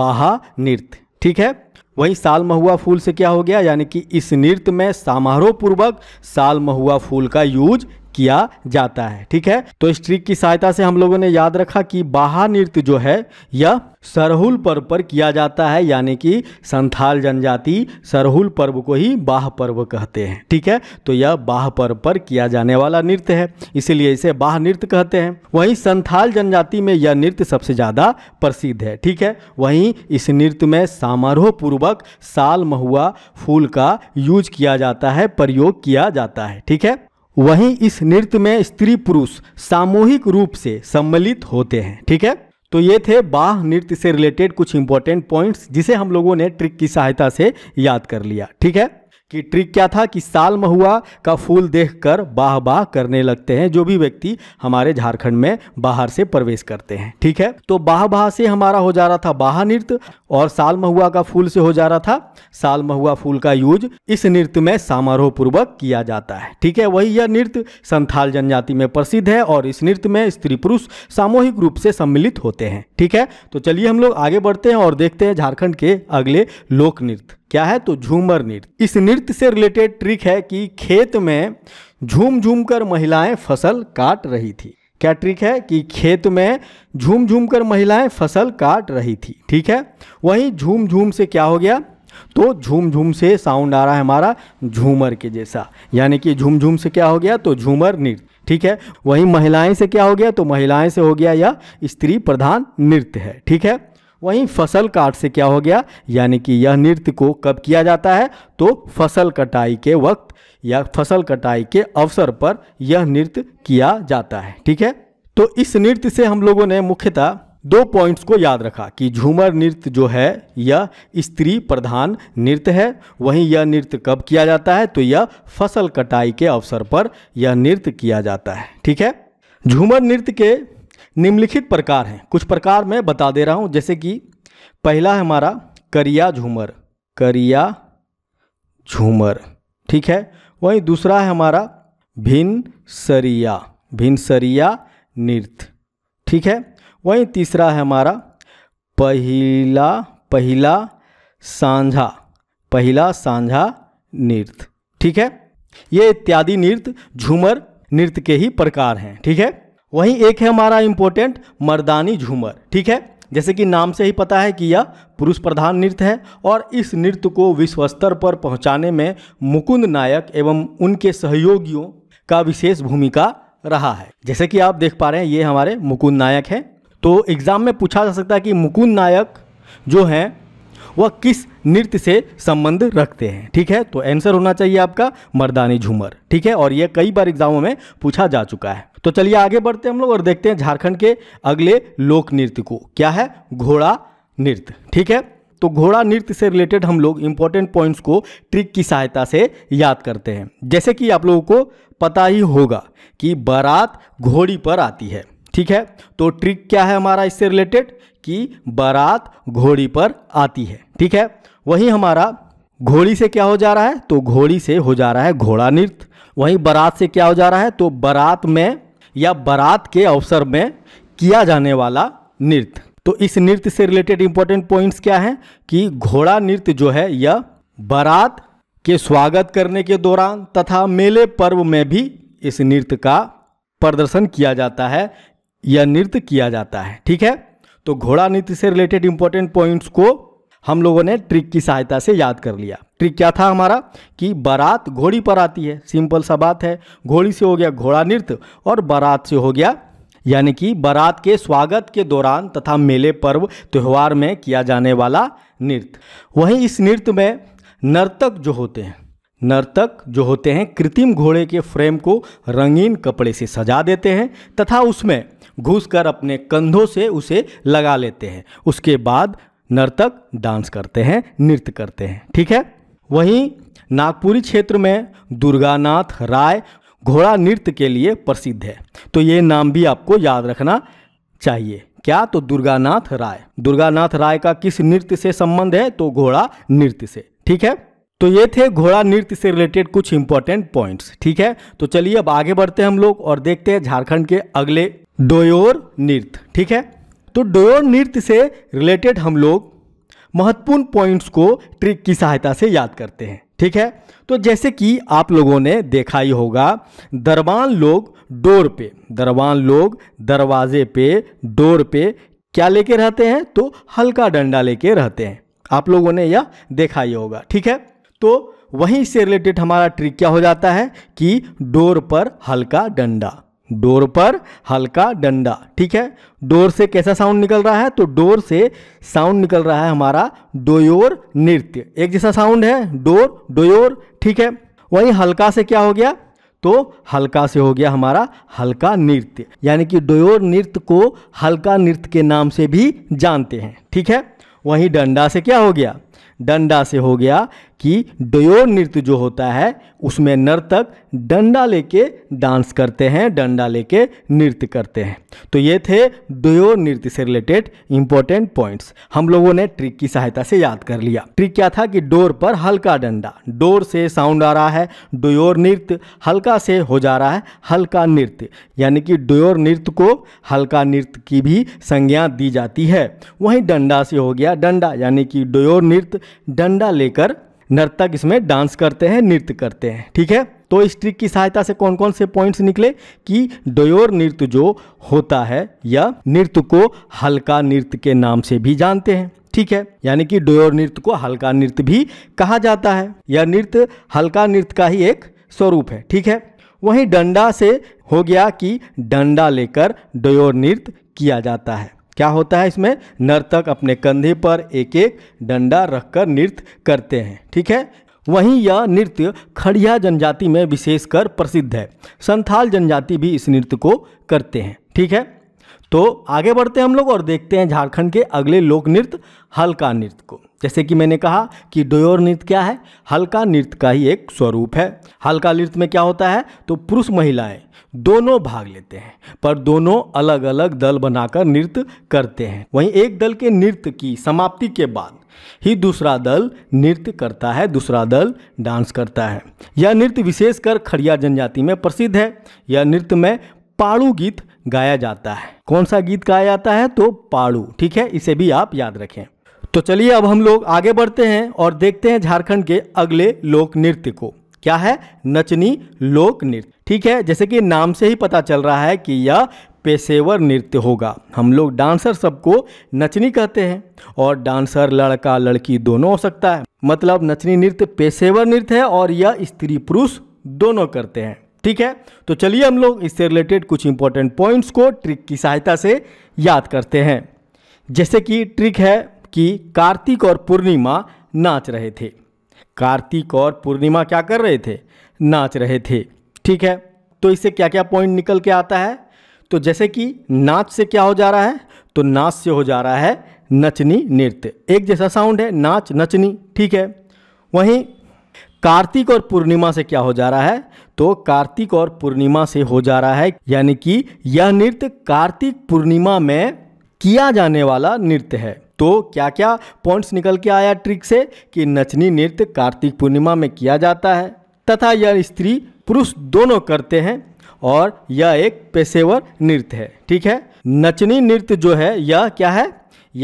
बाहा नृत्य ठीक है वहीं साल महुआ फूल से क्या हो गया यानी कि इस नृत्य में समारोह पूर्वक साल महुआ फूल का यूज किया जाता है ठीक है तो इस ट्रिक की सहायता से हम लोगों ने याद रखा कि बाहा नृत्य जो है यह सरहुल पर्व पर किया जाता है यानी कि संथाल जनजाति सरहुल पर्व को ही बाह पर्व कहते हैं ठीक है तो यह बाह पर्व पर किया जाने वाला नृत्य है इसीलिए इसे बाह नृत्य कहते हैं वहीं संथाल जनजाति में यह नृत्य सबसे ज़्यादा प्रसिद्ध है ठीक है वहीं इस नृत्य में समारोह पूर्वक साल महुआ फूल का यूज किया जाता है प्रयोग किया जाता है ठीक है वहीं इस नृत्य में स्त्री पुरुष सामूहिक रूप से सम्मिलित होते हैं ठीक है तो ये थे बाह नृत्य से रिलेटेड कुछ इंपॉर्टेंट पॉइंट्स जिसे हम लोगों ने ट्रिक की सहायता से याद कर लिया ठीक है कि ट्रिक क्या था कि साल महुआ का फूल देखकर बाह बाह करने लगते हैं जो भी व्यक्ति हमारे झारखंड में बाहर से प्रवेश करते हैं ठीक है तो बाह बाह से हमारा हो जा रहा था बाह नृत्य और साल महुआ का फूल से हो जा रहा था साल महुआ फूल का यूज इस नृत्य में समारोह पूर्वक किया जाता है ठीक है वही यह नृत्य संथाल जनजाति में प्रसिद्ध है और इस नृत्य में स्त्री पुरुष सामूहिक रूप से सम्मिलित होते हैं ठीक है तो चलिए हम लोग आगे बढ़ते हैं और देखते हैं झारखंड के अगले लोक नृत्य क्या है तो झूमर नृत्य इस नृत्य से रिलेटेड ट्रिक है कि खेत में झूम झूम कर महिलाएं फसल काट रही थी क्या ट्रिक है कि खेत में झूम झूम कर महिलाएं फसल काट रही थी ठीक है वहीं झूम झूम से क्या हो गया तो झूम झूम से साउंड आ रहा है हमारा झूमर के जैसा यानी कि झूम झूम से क्या हो गया तो झूमर नृत्य ठीक है वहीं महिलाएं से क्या हो गया तो महिलाएं से हो गया या स्त्री प्रधान नृत्य है ठीक है वहीं फसल काट से क्या हो गया यानी कि यह नृत्य को कब किया जाता है तो फसल कटाई के वक्त या फसल कटाई के अवसर पर यह नृत्य किया जाता है ठीक है तो इस नृत्य से हम लोगों ने मुख्यतः दो पॉइंट्स को याद रखा कि झूमर नृत्य जो है यह स्त्री प्रधान नृत्य है वहीं यह नृत्य कब किया जाता है तो यह फसल कटाई के अवसर पर यह नृत्य किया जाता है ठीक है झूमर नृत्य के निम्नलिखित प्रकार हैं कुछ प्रकार मैं बता दे रहा हूँ जैसे कि पहला है हमारा करिया झूमर करिया झूमर ठीक है वहीं दूसरा है हमारा भिनसरिया भिनसरिया नृत्य ठीक है वहीं तीसरा है हमारा पहला पहला सांझा पहला सांझा नृत्य ठीक है ये इत्यादि नृत्य झूमर नृत्य के ही प्रकार हैं ठीक है वहीं एक है हमारा इम्पोर्टेंट मर्दानी झूमर ठीक है जैसे कि नाम से ही पता है कि यह पुरुष प्रधान नृत्य है और इस नृत्य को विश्व स्तर पर पहुंचाने में मुकुंद नायक एवं उनके सहयोगियों का विशेष भूमिका रहा है जैसे कि आप देख पा रहे हैं ये हमारे मुकुंद नायक हैं तो एग्ज़ाम में पूछा जा सकता है कि मुकुंद नायक जो हैं वह किस नृत्य से संबंध रखते हैं ठीक है तो आंसर होना चाहिए आपका मर्दानी झूमर ठीक है और यह कई बार एग्जामों में पूछा जा चुका है तो चलिए आगे बढ़ते हैं हम लोग और देखते हैं झारखंड के अगले लोक नृत्य को क्या है घोड़ा नृत्य ठीक है तो घोड़ा नृत्य से रिलेटेड हम लोग इंपॉर्टेंट पॉइंट्स को ट्रिक की सहायता से याद करते हैं जैसे कि आप लोगों को पता ही होगा कि बारात घोड़ी पर आती है ठीक है तो ट्रिक क्या है हमारा इससे रिलेटेड कि बारात घोड़ी पर आती है ठीक है वहीं हमारा घोड़ी से क्या हो जा रहा है तो घोड़ी से हो जा रहा है घोड़ा नृत्य वहीं बारात से क्या हो जा रहा है तो बारात में या बारात के अवसर में किया जाने वाला नृत्य तो इस नृत्य से रिलेटेड इंपॉर्टेंट पॉइंट्स क्या हैं कि घोड़ा नृत्य जो है यह बारात के स्वागत करने के दौरान तथा मेले पर्व में भी इस नृत्य का प्रदर्शन किया जाता है या नृत्य किया जाता है ठीक है तो घोड़ा नृत्य से रिलेटेड इंपॉर्टेंट पॉइंट्स को हम लोगों ने ट्रिक की सहायता से याद कर लिया ट्रिक क्या था हमारा कि बारात घोड़ी पर आती है सिंपल सा बात है घोड़ी से हो गया घोड़ा नृत्य और बारात से हो गया यानी कि बारात के स्वागत के दौरान तथा मेले पर्व त्यौहार में किया जाने वाला नृत्य वहीं इस नृत्य में नर्तक जो होते हैं नर्तक जो होते हैं कृत्रिम घोड़े के फ्रेम को रंगीन कपड़े से सजा देते हैं तथा उसमें घुसकर अपने कंधों से उसे लगा लेते हैं उसके बाद नर्तक डांस करते हैं नृत्य करते हैं ठीक है वहीं नागपुरी क्षेत्र में दुर्गानाथ राय घोड़ा नृत्य के लिए प्रसिद्ध है तो ये नाम भी आपको याद रखना चाहिए क्या तो दुर्गानाथ राय दुर्गानाथ राय का किस नृत्य से संबंध है तो घोड़ा नृत्य से ठीक है तो ये थे घोड़ा नृत्य से रिलेटेड कुछ इंपॉर्टेंट पॉइंट्स ठीक है तो चलिए अब आगे बढ़ते हैं हम लोग और देखते हैं झारखंड के अगले डोयोर नृत्य ठीक है तो डोर नृत्य से रिलेटेड हम लोग महत्वपूर्ण पॉइंट्स को ट्रिक की सहायता से याद करते हैं ठीक है तो जैसे कि आप लोगों ने देखा ही होगा दरबान लोग डोर पे दरबान लोग दरवाजे पे डोर पे क्या लेके रहते हैं तो हल्का डंडा लेके रहते हैं आप लोगों ने यह देखा ही होगा ठीक है तो वहीं से रिलेटेड हमारा ट्रिक क्या हो जाता है कि डोर पर हल्का डंडा डोर पर हल्का डंडा ठीक है डोर से कैसा साउंड निकल रहा है तो डोर से साउंड निकल रहा है हमारा डोयोर नृत्य एक जैसा साउंड है डोर डोयोर ठीक है वहीं हल्का से क्या हो गया तो हल्का से हो गया हमारा हल्का नृत्य यानी कि डोयोर नृत्य को हल्का नृत्य के नाम से भी जानते हैं ठीक है वहीं डंडा से क्या हो गया डंडा से हो गया कि डयो नृत्य जो होता है उसमें नर्तक डंडा लेके डांस करते हैं डंडा लेके नृत्य करते हैं तो ये थे डयो नृत्य से रिलेटेड इंपॉर्टेंट पॉइंट्स हम लोगों ने ट्रिक की सहायता से याद कर लिया ट्रिक क्या था कि डोर पर हल्का डंडा डोर से साउंड आ रहा है डोयोर नृत्य हल्का से हो जा रहा है हल्का नृत्य यानी कि डोर नृत्य को हल्का नृत्य की भी संज्ञा दी जाती है वहीं डंडा से हो गया डंडा यानी कि डोर नृत्य डंडा लेकर नर्तक इसमें डांस करते हैं नृत्य करते हैं ठीक है तो इस ट्रिक की सहायता से कौन कौन से पॉइंट्स निकले कि डोयोर नृत्य जो होता है या नृत्य को हल्का नृत्य के नाम से भी जानते हैं ठीक है यानी कि डोयोर नृत्य को हल्का नृत्य भी कहा जाता है यह नृत्य हल्का नृत्य का ही एक स्वरूप है ठीक है वहीं डंडा से हो गया कि डंडा लेकर डोयोर नृत्य किया जाता है क्या होता है इसमें नर्तक अपने कंधे पर एक एक डंडा रखकर नृत्य करते हैं ठीक है वहीं यह नृत्य खड़िया जनजाति में विशेषकर प्रसिद्ध है संथाल जनजाति भी इस नृत्य को करते हैं ठीक है तो आगे बढ़ते हैं हम लोग और देखते हैं झारखंड के अगले लोक नृत्य हल्का नृत्य को जैसे कि मैंने कहा कि डोयोर नृत्य क्या है हल्का नृत्य का ही एक स्वरूप है हल्का नृत्य में क्या होता है तो पुरुष महिलाएं दोनों भाग लेते हैं पर दोनों अलग अलग दल बनाकर नृत्य करते हैं वहीं एक दल के नृत्य की समाप्ति के बाद ही दूसरा दल नृत्य करता है दूसरा दल डांस करता है यह नृत्य विशेषकर खड़िया जनजाति में प्रसिद्ध है यह नृत्य में पाड़ू गीत गाया जाता है कौन सा गीत गाया जाता है तो पाड़ू ठीक है इसे भी आप याद रखें तो चलिए अब हम लोग आगे बढ़ते हैं और देखते हैं झारखंड के अगले लोक नृत्य को क्या है नचनी लोक नृत्य ठीक है जैसे कि नाम से ही पता चल रहा है कि यह पेशेवर नृत्य होगा हम लोग डांसर सबको नचनी कहते हैं और डांसर लड़का लड़की दोनों हो सकता है मतलब नचनी नृत्य पेशेवर नृत्य है और यह स्त्री पुरुष दोनों करते हैं ठीक है तो चलिए हम लोग इससे रिलेटेड कुछ इंपॉर्टेंट पॉइंट्स को ट्रिक की सहायता से याद करते हैं जैसे कि ट्रिक है कि कार्तिक और पूर्णिमा नाच रहे थे कार्तिक और पूर्णिमा क्या कर रहे थे नाच रहे थे ठीक है तो इससे क्या क्या पॉइंट निकल के आता है तो जैसे कि नाच से क्या हो जा रहा है तो नाच से हो जा रहा है नचनी नृत्य एक जैसा साउंड है नाच नचनी ठीक है वहीं कार्तिक और पूर्णिमा से क्या हो जा रहा है तो कार्तिक और पूर्णिमा से हो जा रहा है यानी कि यह नृत्य कार्तिक पूर्णिमा में किया जाने वाला नृत्य है तो क्या क्या पॉइंट्स निकल के आया ट्रिक से कि नचनी नृत्य कार्तिक पूर्णिमा में किया जाता है तथा यह स्त्री पुरुष दोनों करते हैं और यह एक पेशेवर नृत्य है ठीक है नचनी नृत्य जो है यह क्या है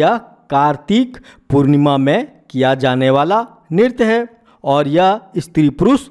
यह कार्तिक पूर्णिमा में किया जाने वाला नृत्य है और यह स्त्री पुरुष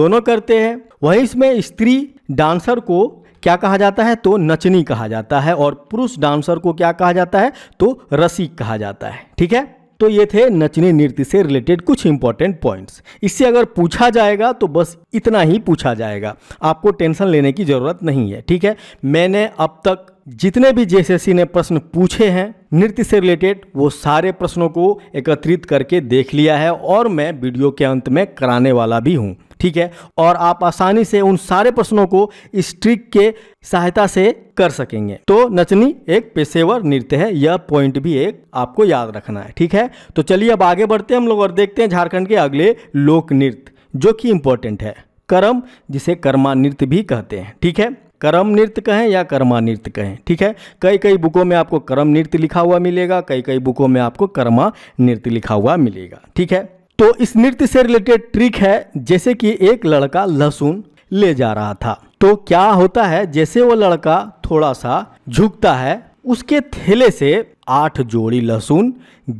दोनों करते हैं वहीं इसमें स्त्री डांसर को क्या कहा जाता है तो नचनी कहा जाता है और पुरुष डांसर को क्या कहा जाता है तो रसिक कहा जाता है ठीक है तो ये थे नचनी नृत्य से रिलेटेड कुछ इंपॉर्टेंट पॉइंट्स इससे अगर पूछा जाएगा तो बस इतना ही पूछा जाएगा आपको टेंशन लेने की ज़रूरत नहीं है ठीक है मैंने अब तक जितने भी जेएसएससी ने प्रश्न पूछे हैं नृत्य से रिलेटेड वो सारे प्रश्नों को एकत्रित करके देख लिया है और मैं वीडियो के अंत में कराने वाला भी हूँ ठीक है और आप आसानी से उन सारे प्रश्नों को इस ट्रिक के सहायता से कर सकेंगे तो नचनी एक पेशेवर नृत्य है यह पॉइंट भी एक आपको याद रखना है ठीक है तो चलिए अब आगे बढ़ते हैं हम लोग और देखते हैं झारखंड के अगले लोक नृत्य जो कि इम्पोर्टेंट है कर्म जिसे कर्मा नृत्य भी कहते हैं ठीक है कर्म नृत्य कहें या कर्मा नृत्य कहें ठीक है कई कई बुकों में आपको कर्म नृत्य लिखा हुआ मिलेगा कई कई बुकों में आपको कर्मा नृत्य लिखा हुआ मिलेगा ठीक है तो इस नृत्य से रिलेटेड ट्रिक है जैसे कि एक लड़का लहसुन ले जा रहा था तो क्या होता है जैसे वो लड़का थोड़ा सा झुकता है उसके थैले से आठ जोड़ी लहसुन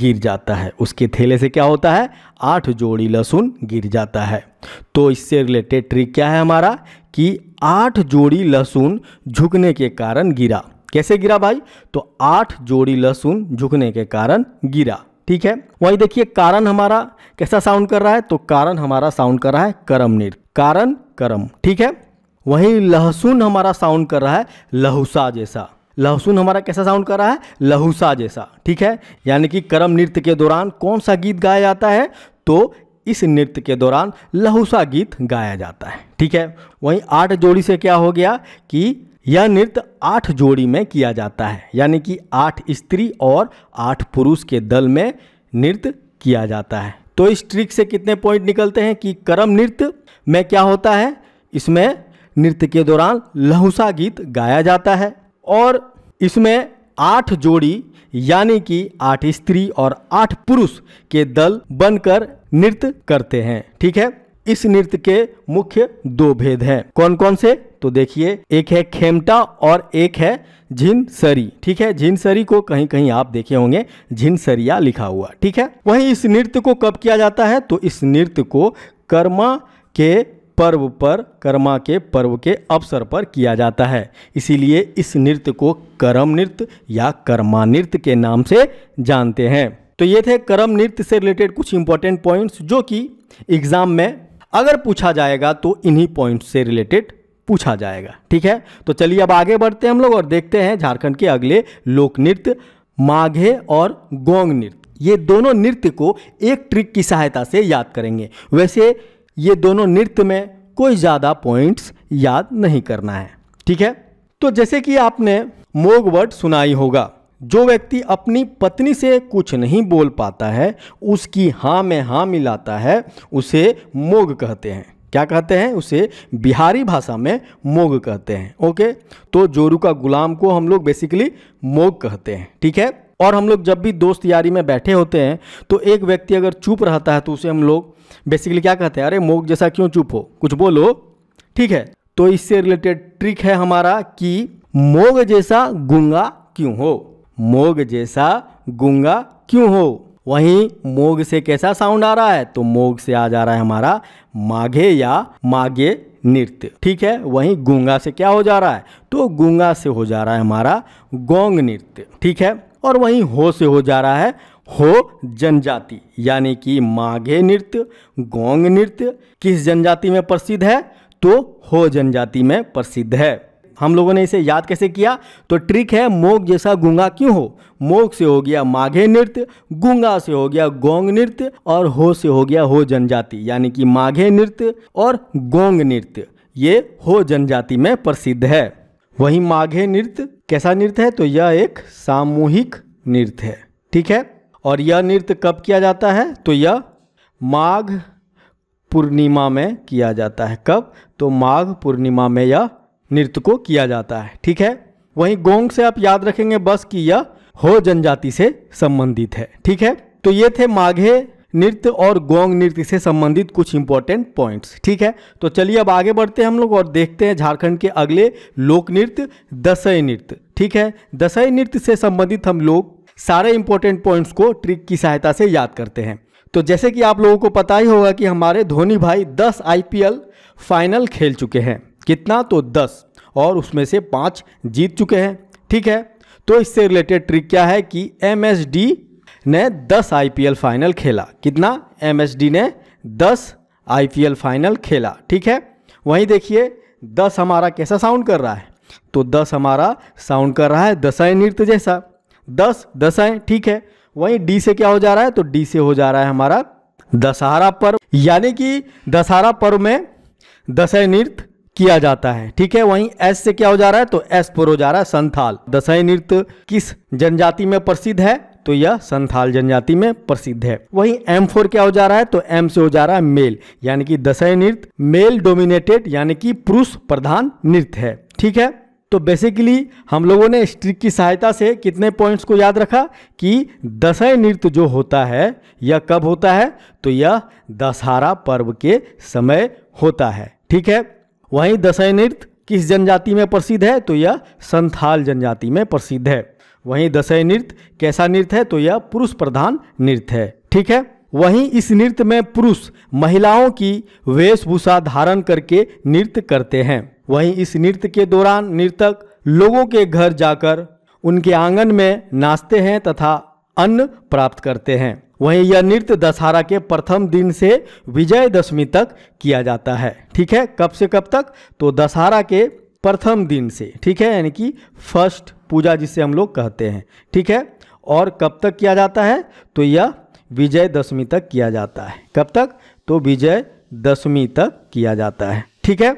गिर जाता है उसके थैले से क्या होता है आठ जोड़ी लहसुन गिर जाता है तो इससे रिलेटेड ट्रिक क्या है हमारा कि आठ जोड़ी लहसुन झुकने के कारण गिरा कैसे गिरा भाई तो आठ जोड़ी लहसुन झुकने के कारण गिरा ठीक है वही देखिए कारण हमारा कैसा साउंड कर रहा है तो कारण हमारा साउंड कर रहा है करम निर कारण करम ठीक है वही लहसुन हमारा साउंड कर रहा है लहुसा जैसा लहसुन हमारा कैसा साउंड कर रहा है लहुसा जैसा ठीक है यानी कि करम नृत्य के दौरान कौन सा गीत गाया जाता है तो इस नृत्य के दौरान लहुसा गीत गाया जाता है ठीक है वहीं आठ जोड़ी से क्या हो गया कि यह नृत्य आठ जोड़ी में किया जाता है यानी कि आठ स्त्री और आठ पुरुष के दल में नृत्य किया जाता है तो इस ट्रिक से कितने पॉइंट निकलते हैं कि करम नृत्य में क्या होता है इसमें नृत्य के दौरान लहुसा गीत गाया जाता है और इसमें आठ जोड़ी यानी कि आठ स्त्री और आठ पुरुष के दल बनकर नृत्य करते हैं ठीक है इस नृत्य के मुख्य दो भेद हैं कौन कौन से तो देखिए एक है खेमटा और एक है झिनसरी ठीक है झिनसरी को कहीं कहीं आप देखे होंगे झिनसरिया लिखा हुआ ठीक है वहीं इस नृत्य को कब किया जाता है तो इस नृत्य को कर्मा के पर्व पर कर्मा के पर्व के अवसर पर किया जाता है इसीलिए इस नृत्य को करम नृत्य या कर्मा नृत्य के नाम से जानते हैं तो ये थे कर्म नृत्य से रिलेटेड कुछ इंपॉर्टेंट पॉइंट्स जो कि एग्ज़ाम में अगर पूछा जाएगा तो इन्हीं पॉइंट्स से रिलेटेड पूछा जाएगा ठीक है तो चलिए अब आगे बढ़ते हैं हम लोग और देखते हैं झारखंड के अगले लोक नृत्य माघे और गोंग नृत्य ये दोनों नृत्य को एक ट्रिक की सहायता से याद करेंगे वैसे ये दोनों नृत्य में कोई ज़्यादा पॉइंट्स याद नहीं करना है ठीक है तो जैसे कि आपने मोग वर्ड सुनाई होगा जो व्यक्ति अपनी पत्नी से कुछ नहीं बोल पाता है उसकी हाँ में हाँ मिलाता है उसे मोग कहते हैं क्या कहते हैं उसे बिहारी भाषा में मोग कहते हैं ओके तो जोरू का गुलाम को हम लोग बेसिकली मोग कहते हैं ठीक है और हम लोग जब भी दोस्त यारी में बैठे होते हैं तो एक व्यक्ति अगर चुप रहता है तो उसे हम लोग बेसिकली क्या कहते हैं अरे मोग जैसा क्यों चुप हो कुछ बोलो ठीक है तो इससे रिलेटेड ट्रिक है हमारा कि मोग जैसा गुंगा क्यों हो मोग जैसा गुंगा क्यों हो वहीं मोग से कैसा साउंड आ रहा है तो मोग से आ जा रहा है हमारा माघे या माघे नृत्य ठीक है वहीं गूंगा से क्या हो जा रहा है तो गूंगा से हो जा रहा है हमारा गोंग नृत्य ठीक है और वहीं हो से हो जा रहा है हो जनजाति यानी कि माघे नृत्य गोंग नृत्य किस जनजाति में प्रसिद्ध है तो हो जनजाति में प्रसिद्ध है हम लोगों ने इसे याद कैसे किया तो ट्रिक है मोग जैसा गुंगा क्यों हो मोग से हो गया माघे नृत्य गुंगा से हो गया गोंग नृत्य और हो से हो गया हो जनजाति यानी कि माघे नृत्य और गोंग नृत्य ये हो जनजाति में प्रसिद्ध है वहीं माघे नृत्य कैसा नृत्य है तो यह एक सामूहिक नृत्य है ठीक है और यह नृत्य कब किया जाता है तो यह माघ पूर्णिमा में किया जाता है कब तो माघ पूर्णिमा में यह नृत्य को किया जाता है ठीक है वहीं गोंग से आप याद रखेंगे बस कि यह हो जनजाति से संबंधित है ठीक है तो ये थे माघे नृत्य और गोंग नृत्य से संबंधित कुछ इंपॉर्टेंट पॉइंट्स ठीक है तो चलिए अब आगे बढ़ते हैं हम लोग और देखते हैं झारखंड के अगले लोक नृत्य दसई नृत्य ठीक है दसई नृत्य से संबंधित हम लोग सारे इंपॉर्टेंट पॉइंट्स को ट्रिक की सहायता से याद करते हैं तो जैसे कि आप लोगों को पता ही होगा कि हमारे धोनी भाई दस आई फाइनल खेल चुके हैं कितना तो दस और उसमें से पाँच जीत चुके हैं ठीक है तो इससे रिलेटेड ट्रिक क्या है कि एम ने दस आई फाइनल खेला कितना एम ने दस आई फाइनल खेला ठीक है वहीं देखिए दस हमारा कैसा साउंड कर रहा है तो दस हमारा साउंड कर रहा है दसाएँ नृत्य जैसा दस दसाएँ ठीक है वहीं डी से क्या हो जा रहा है तो डी से हो जा रहा है हमारा दशहरा पर्व यानी कि दशहरा पर्व में दशहरा नृत्य किया जाता है ठीक है वहीं एस से क्या हो जा रहा है तो एस पर हो जा रहा है संथाल दसाई नृत्य किस जनजाति में प्रसिद्ध है तो यह संथाल जनजाति में प्रसिद्ध है वहीं M4 क्या हो जा रहा है तो M से हो जा रहा है मेल यानी कि दशई नृत्य मेल डोमिनेटेड यानी कि पुरुष प्रधान नृत्य है ठीक है तो बेसिकली हम लोगों ने स्ट्रिक की सहायता से कितने पॉइंट्स को याद रखा कि दशय नृत्य जो होता है यह कब होता है तो यह दशहरा पर्व के समय होता है ठीक है वहीं दसई नृत्य किस जनजाति में प्रसिद्ध है तो यह संथाल जनजाति में प्रसिद्ध है वहीं दसई नृत्य कैसा नृत्य है तो यह पुरुष प्रधान नृत्य है ठीक है वहीं इस नृत्य में पुरुष महिलाओं की वेशभूषा धारण करके नृत्य करते हैं वहीं इस नृत्य के दौरान नृतक लोगों के घर जाकर उनके आंगन में नाचते हैं तथा अन्न प्राप्त करते हैं वहीं यह नृत्य दशहरा के प्रथम दिन से विजयदशमी तक किया जाता है ठीक है कब से कब तक तो दशहरा के प्रथम दिन से ठीक है यानी कि फर्स्ट पूजा जिसे हम लोग कहते हैं ठीक है और कब तक किया जाता है तो यह विजयदशमी तक किया जाता है कब तक तो विजयदशमी तक किया जाता है ठीक है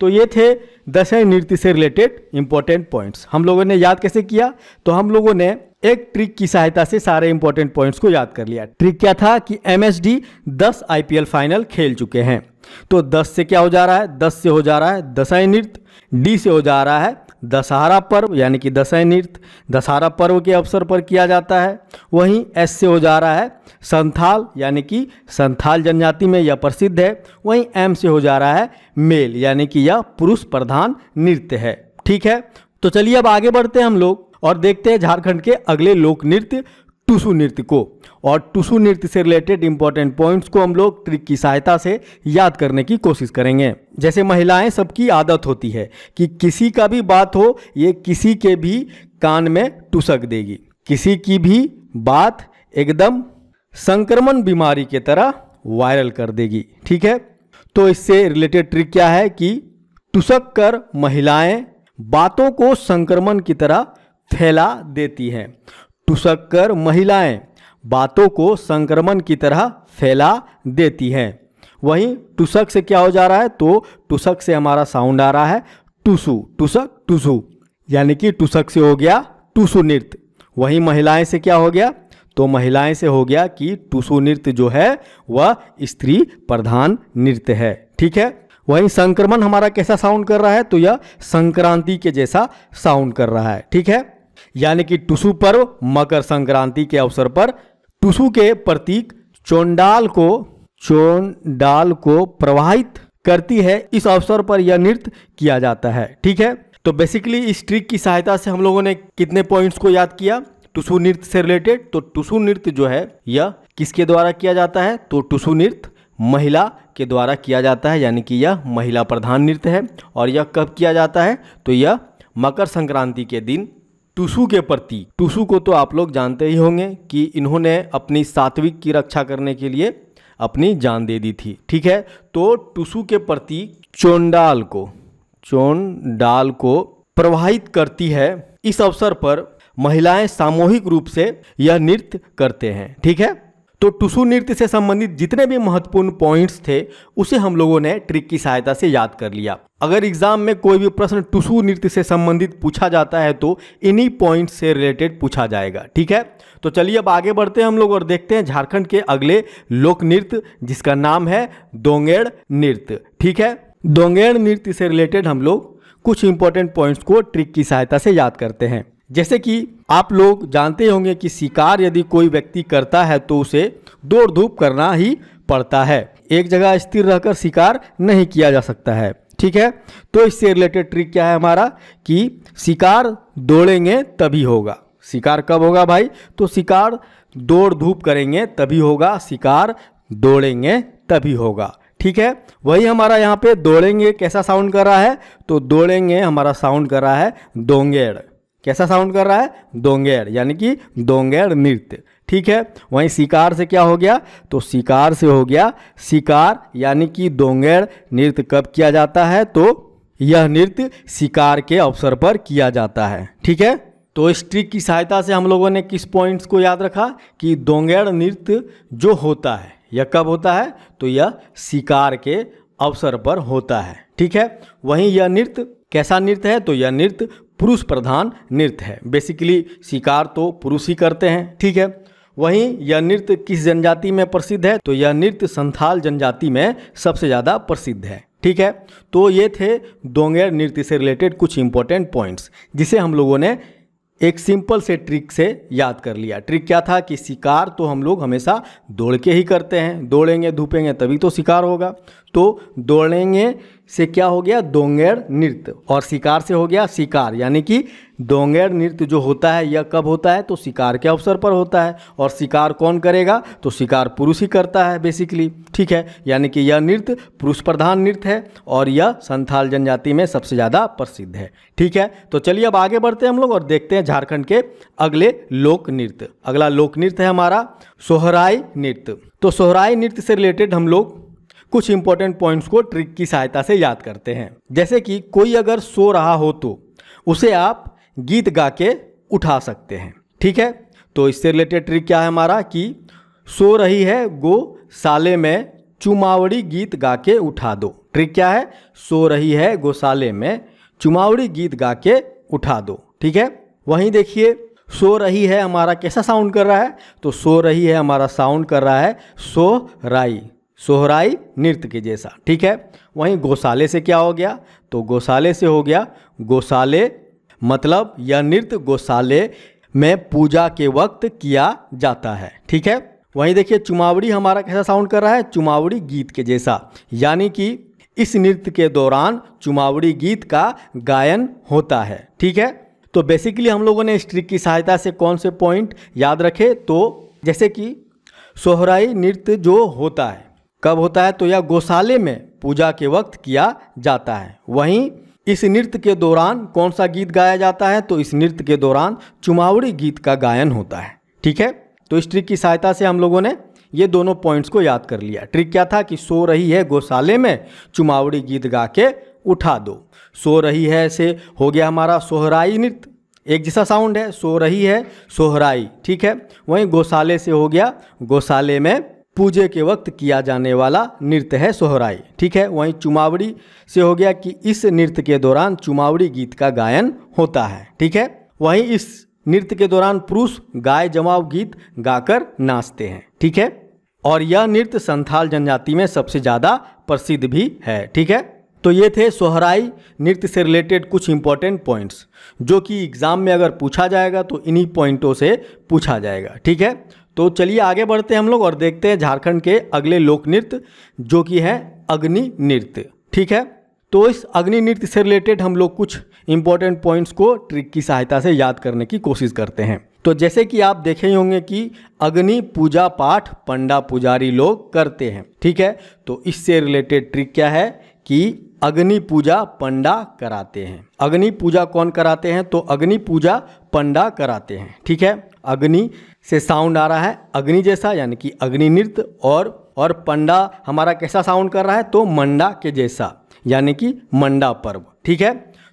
तो ये थे दशहरा नृत्य से रिलेटेड इंपॉर्टेंट पॉइंट्स हम लोगों ने याद कैसे किया तो हम लोगों ने एक ट्रिक की सहायता से सारे इंपॉर्टेंट पॉइंट्स को याद कर लिया ट्रिक क्या था कि एम एस डी दस आईपीएल फाइनल खेल चुके हैं तो दस से क्या हो जा रहा है दस से हो जा रहा है दशा नृत्य डी से हो जा रहा है दशहरा पर्व यानी कि दशा नृत्य दशहरा पर्व के अवसर पर किया जाता है वहीं एस से हो जा रहा है संथाल यानी कि संथाल जनजाति में यह प्रसिद्ध है वहीं एम से हो जा रहा है मेल यानी कि यह पुरुष प्रधान नृत्य है ठीक है तो चलिए अब आगे बढ़ते हैं हम लोग और देखते हैं झारखंड के अगले लोक नृत्य टुसु नृत्य को और टुसु नृत्य से रिलेटेड इंपॉर्टेंट पॉइंट्स को हम लोग ट्रिक की सहायता से याद करने की कोशिश करेंगे जैसे महिलाएं सबकी आदत होती है कि किसी का भी बात हो ये किसी के भी कान में टुसक देगी किसी की भी बात एकदम संक्रमण बीमारी के तरह वायरल कर देगी ठीक है तो इससे रिलेटेड ट्रिक क्या है कि टुसक कर महिलाएं बातों को संक्रमण की तरह फैला देती हैं टुसक्कर महिलाएं बातों को संक्रमण की तरह फैला देती हैं वहीं टुसक से क्या हो जा रहा है तो टुसक से हमारा साउंड आ रहा है टुसु टुसक टुसु यानी कि टुसक से हो गया टुसु नृत्य वहीं महिलाएं से क्या हो गया तो महिलाएं से हो गया कि टुसु नृत्य जो है वह स्त्री प्रधान नृत्य है ठीक है वहीं संक्रमण हमारा कैसा साउंड कर रहा है तो यह संक्रांति के जैसा साउंड कर रहा है ठीक है यानी कि टुसु पर्व मकर संक्रांति के अवसर पर टुसु के प्रतीक चोंडाल को चोंडाल को प्रवाहित करती है इस अवसर पर यह नृत्य किया जाता है ठीक है तो बेसिकली इस ट्रिक की सहायता से हम लोगों ने कितने पॉइंट्स को याद किया टुसु नृत्य से रिलेटेड तो टुसु नृत्य जो है यह किसके द्वारा किया जाता है तो टुसु नृत्य महिला के द्वारा किया जाता है यानी कि यह महिला प्रधान नृत्य है और यह कब किया जाता है तो यह मकर संक्रांति के दिन टुसु के प्रति टुसु को तो आप लोग जानते ही होंगे कि इन्होंने अपनी सात्विक की रक्षा करने के लिए अपनी जान दे दी थी ठीक है तो टुसु के प्रति चोंडाल को चोंडाल को प्रवाहित करती है इस अवसर पर महिलाएं सामूहिक रूप से यह नृत्य करते हैं ठीक है तो टुसु नृत्य से संबंधित जितने भी महत्वपूर्ण पॉइंट्स थे उसे हम लोगों ने ट्रिक की सहायता से याद कर लिया अगर एग्जाम में कोई भी प्रश्न टुसु नृत्य से संबंधित पूछा जाता है तो इन्हीं पॉइंट से रिलेटेड पूछा जाएगा ठीक है तो चलिए अब आगे बढ़ते हैं हम लोग और देखते हैं झारखंड के अगले लोक नृत्य जिसका नाम है दोंगेड़ नृत्य ठीक है दोंगेड़ नृत्य से रिलेटेड हम लोग कुछ इंपॉर्टेंट पॉइंट्स को ट्रिक की सहायता से याद करते हैं जैसे कि आप लोग जानते होंगे कि शिकार यदि कोई व्यक्ति करता है तो उसे दौड़ धूप करना ही पड़ता है एक जगह स्थिर रहकर शिकार नहीं किया जा सकता है ठीक है तो इससे रिलेटेड ट्रिक क्या है हमारा कि शिकार दौड़ेंगे तभी होगा शिकार कब होगा भाई तो शिकार दौड़ धूप करेंगे तभी होगा शिकार दौड़ेंगे तभी होगा ठीक है वही हमारा यहाँ पे दौड़ेंगे कैसा साउंड कर रहा है तो दौड़ेंगे हमारा साउंड कर रहा है दोंगेड़ कैसा साउंड कर रहा है दोंगेर यानी कि दोंगेर नृत्य ठीक है वहीं शिकार से क्या हो गया तो शिकार से हो गया शिकार यानी कि दोंगेर नृत्य कब किया जाता है तो यह नृत्य शिकार के अवसर पर किया जाता है ठीक है तो इस ट्रिक की सहायता से हम लोगों ने किस पॉइंट्स को याद रखा कि दोंगेर नृत्य जो होता है यह कब होता है तो यह शिकार के अवसर पर होता है ठीक है वहीं यह नृत्य कैसा नृत्य है तो यह नृत्य पुरुष प्रधान नृत्य है बेसिकली शिकार तो पुरुष ही करते हैं ठीक है वहीं यह नृत्य किस जनजाति में प्रसिद्ध है तो यह नृत्य संथाल जनजाति में सबसे ज़्यादा प्रसिद्ध है ठीक है तो ये थे दोंगेर नृत्य से रिलेटेड कुछ इंपॉर्टेंट पॉइंट्स जिसे हम लोगों ने एक सिंपल से ट्रिक से याद कर लिया ट्रिक क्या था कि शिकार तो हम लोग हमेशा दौड़ के ही करते हैं दौड़ेंगे धूपेंगे तभी तो शिकार होगा तो दौड़ेंगे से क्या हो गया दोंगेर नृत्य और शिकार से हो गया शिकार यानी कि दोंगेर नृत्य जो होता है यह कब होता है तो शिकार के अवसर पर होता है और शिकार कौन करेगा तो शिकार पुरुष ही करता है बेसिकली ठीक है यानी कि यह नृत्य पुरुष प्रधान नृत्य है और यह संथाल जनजाति में सबसे ज़्यादा प्रसिद्ध है ठीक है तो चलिए अब आगे बढ़ते हैं हम लोग और देखते हैं झारखंड के अगले लोक नृत्य अगला लोक नृत्य है हमारा सोहराई नृत्य तो सोहराई नृत्य से रिलेटेड हम लोग कुछ इंपॉर्टेंट पॉइंट्स को ट्रिक की सहायता से याद करते हैं जैसे कि कोई अगर सो रहा हो तो उसे आप गीत गा के उठा सकते हैं ठीक है तो इससे रिलेटेड ट्रिक क्या है हमारा कि सो रही है गो साले में चुमावड़ी गीत गा के उठा दो ट्रिक क्या है सो रही है गोसाले में चुमावड़ी गीत गा के उठा दो ठीक है वहीं देखिए सो रही है हमारा कैसा साउंड कर रहा है तो सो रही है हमारा साउंड कर रहा है सो राई सोहराई नृत्य के जैसा ठीक है वहीं गौशाले से क्या हो गया तो गौशाले से हो गया गौशाले मतलब यह नृत्य गौशाले में पूजा के वक्त किया जाता है ठीक है वहीं देखिए चुमावड़ी हमारा कैसा साउंड कर रहा है चुमावड़ी गीत के जैसा यानी कि इस नृत्य के दौरान चुमावड़ी गीत का गायन होता है ठीक है तो बेसिकली हम लोगों ने इस ट्रिक की सहायता से कौन से पॉइंट याद रखे तो जैसे कि सोहराई नृत्य जो होता है कब होता है तो यह गौशाले में पूजा के वक्त किया जाता है वहीं इस नृत्य के दौरान कौन सा गीत गाया जाता है तो इस नृत्य के दौरान चुमावड़ी गीत का गायन होता है ठीक है तो इस ट्रिक की सहायता से हम लोगों ने ये दोनों पॉइंट्स को याद कर लिया ट्रिक क्या था कि सो रही है गौशाले में चुमावड़ी गीत गा के उठा दो सो रही है से हो गया हमारा सोहराई नृत्य एक जैसा साउंड है सो रही है सोहराई ठीक है वहीं गौशाले से हो गया गौशाले में पूजे के वक्त किया जाने वाला नृत्य है सोहराई ठीक है वहीं चुमावड़ी से हो गया कि इस नृत्य के दौरान चुमावड़ी गीत का गायन होता है ठीक है वहीं इस नृत्य के दौरान पुरुष गाय जमाव गीत गाकर नाचते हैं ठीक है और यह नृत्य संथाल जनजाति में सबसे ज़्यादा प्रसिद्ध भी है ठीक है तो ये थे सोहराई नृत्य से रिलेटेड कुछ इंपॉर्टेंट पॉइंट्स जो कि एग्ज़ाम में अगर पूछा जाएगा तो इन्हीं पॉइंटों से पूछा जाएगा ठीक है तो चलिए आगे बढ़ते हैं हम लोग और देखते हैं झारखंड के अगले लोक नृत्य जो कि है अग्नि नृत्य ठीक है तो इस अग्नि नृत्य से रिलेटेड हम लोग कुछ इंपॉर्टेंट पॉइंट्स को ट्रिक की सहायता से याद करने की कोशिश करते हैं तो जैसे कि आप देखे ही होंगे कि अग्नि पूजा पाठ पंडा पुजारी लोग करते हैं ठीक है तो इससे रिलेटेड ट्रिक क्या है कि अग्नि पूजा पंडा कराते हैं अग्नि पूजा कौन कराते हैं तो अग्नि पूजा पंडा कराते हैं ठीक है अग्नि से साउंड आ रहा है अग्नि जैसा यानी कि अग्नि नृत्य और और पंडा हमारा कैसा साउंड कर रहा है तो मंडा के जैसा यानी कि मंडा पर्व ठीक है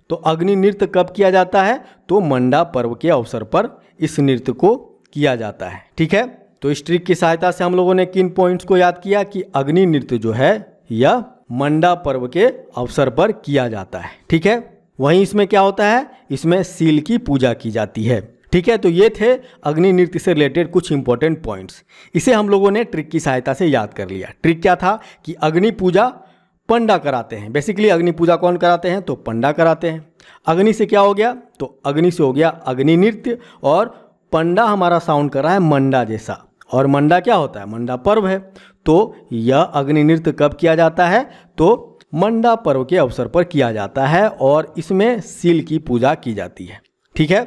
तो अग्नि नृत्य कब किया जाता है तो मंडा पर्व के अवसर पर इस नृत्य को किया जाता है ठीक है तो इस ट्रिक की सहायता से हम लोगों ने किन पॉइंट्स को याद किया कि अग्नि नृत्य जो है यह मंडा पर्व के अवसर पर किया जाता है ठीक है वहीं इसमें क्या होता है इसमें सील की पूजा की जाती है ठीक है तो ये थे अग्नि नृत्य से रिलेटेड कुछ इंपॉर्टेंट पॉइंट्स इसे हम लोगों ने ट्रिक की सहायता से याद कर लिया ट्रिक क्या था कि अग्नि पूजा पंडा कराते हैं बेसिकली अग्नि पूजा कौन कराते हैं तो पंडा कराते हैं अग्नि से क्या हो गया तो अग्नि से हो गया अग्नि नृत्य और पंडा हमारा साउंड कर रहा है मंडा जैसा और मंडा क्या होता है मंडा पर्व है तो यह अग्नि नृत्य कब किया जाता है तो मंडा पर्व के अवसर पर किया जाता है और इसमें सील की पूजा की जाती है ठीक है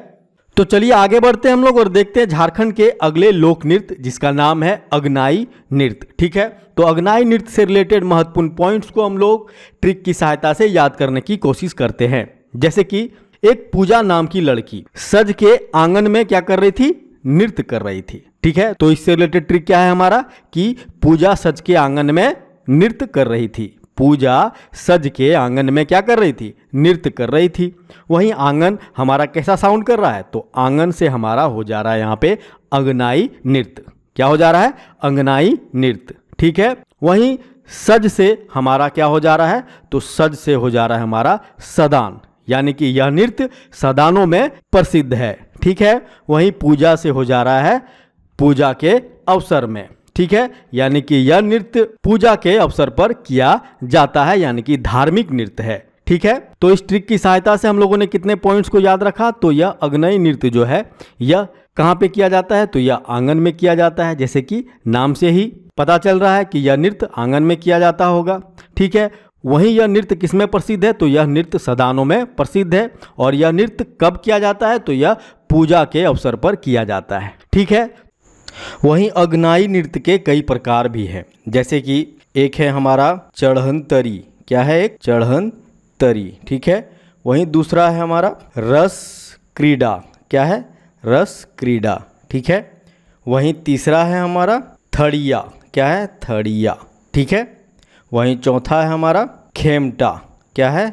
तो चलिए आगे बढ़ते हैं हम लोग और देखते हैं झारखंड के अगले लोक नृत्य जिसका नाम है अग्नाई नृत्य ठीक है तो अग्नाई नृत्य से रिलेटेड महत्वपूर्ण पॉइंट्स को हम लोग ट्रिक की सहायता से याद करने की कोशिश करते हैं जैसे कि एक पूजा नाम की लड़की सज के आंगन में क्या कर रही थी नृत्य कर रही थी ठीक है तो इससे रिलेटेड ट्रिक क्या है हमारा कि पूजा सज के आंगन में नृत्य कर रही थी पूजा सज के आंगन में क्या कर रही थी नृत्य कर रही थी वहीं आंगन हमारा कैसा साउंड कर रहा है तो आंगन से हमारा हो जा रहा है यहाँ पे अंगनाई नृत्य क्या हो जा रहा है अंगनाई नृत्य ठीक है वहीं सज से हमारा क्या हो जा रहा है तो सज से हो जा रहा है हमारा सदान यानी कि यह नृत्य सदानों में प्रसिद्ध है ठीक है वहीं पूजा से हो जा रहा है पूजा के अवसर में ठीक है यानी कि यह नृत्य पूजा के अवसर पर किया जाता है यानी कि धार्मिक नृत्य है ठीक है तो इस ट्रिक की सहायता से हम लोगों ने कितने पॉइंट्स को याद रखा तो यह अग्नय नृत्य जो है यह कहाँ पे किया जाता है तो यह आंगन में किया जाता है जैसे कि नाम से ही पता चल रहा है कि यह नृत्य आंगन में किया जाता होगा ठीक है वहीं यह नृत्य किस में प्रसिद्ध है तो यह नृत्य सदानों में प्रसिद्ध है और यह नृत्य कब किया जाता है तो यह पूजा के अवसर पर किया जाता है ठीक है वहीं अग्नाई नृत्य के कई प्रकार भी हैं जैसे कि एक है हमारा चढ़न तरी क्या है एक चढ़न तरी ठीक है वहीं दूसरा है हमारा रस क्रीडा क्या है रस क्रीडा ठीक है वहीं तीसरा है हमारा थड़िया क्या है थड़िया ठीक है वहीं चौथा है हमारा खेमटा क्या है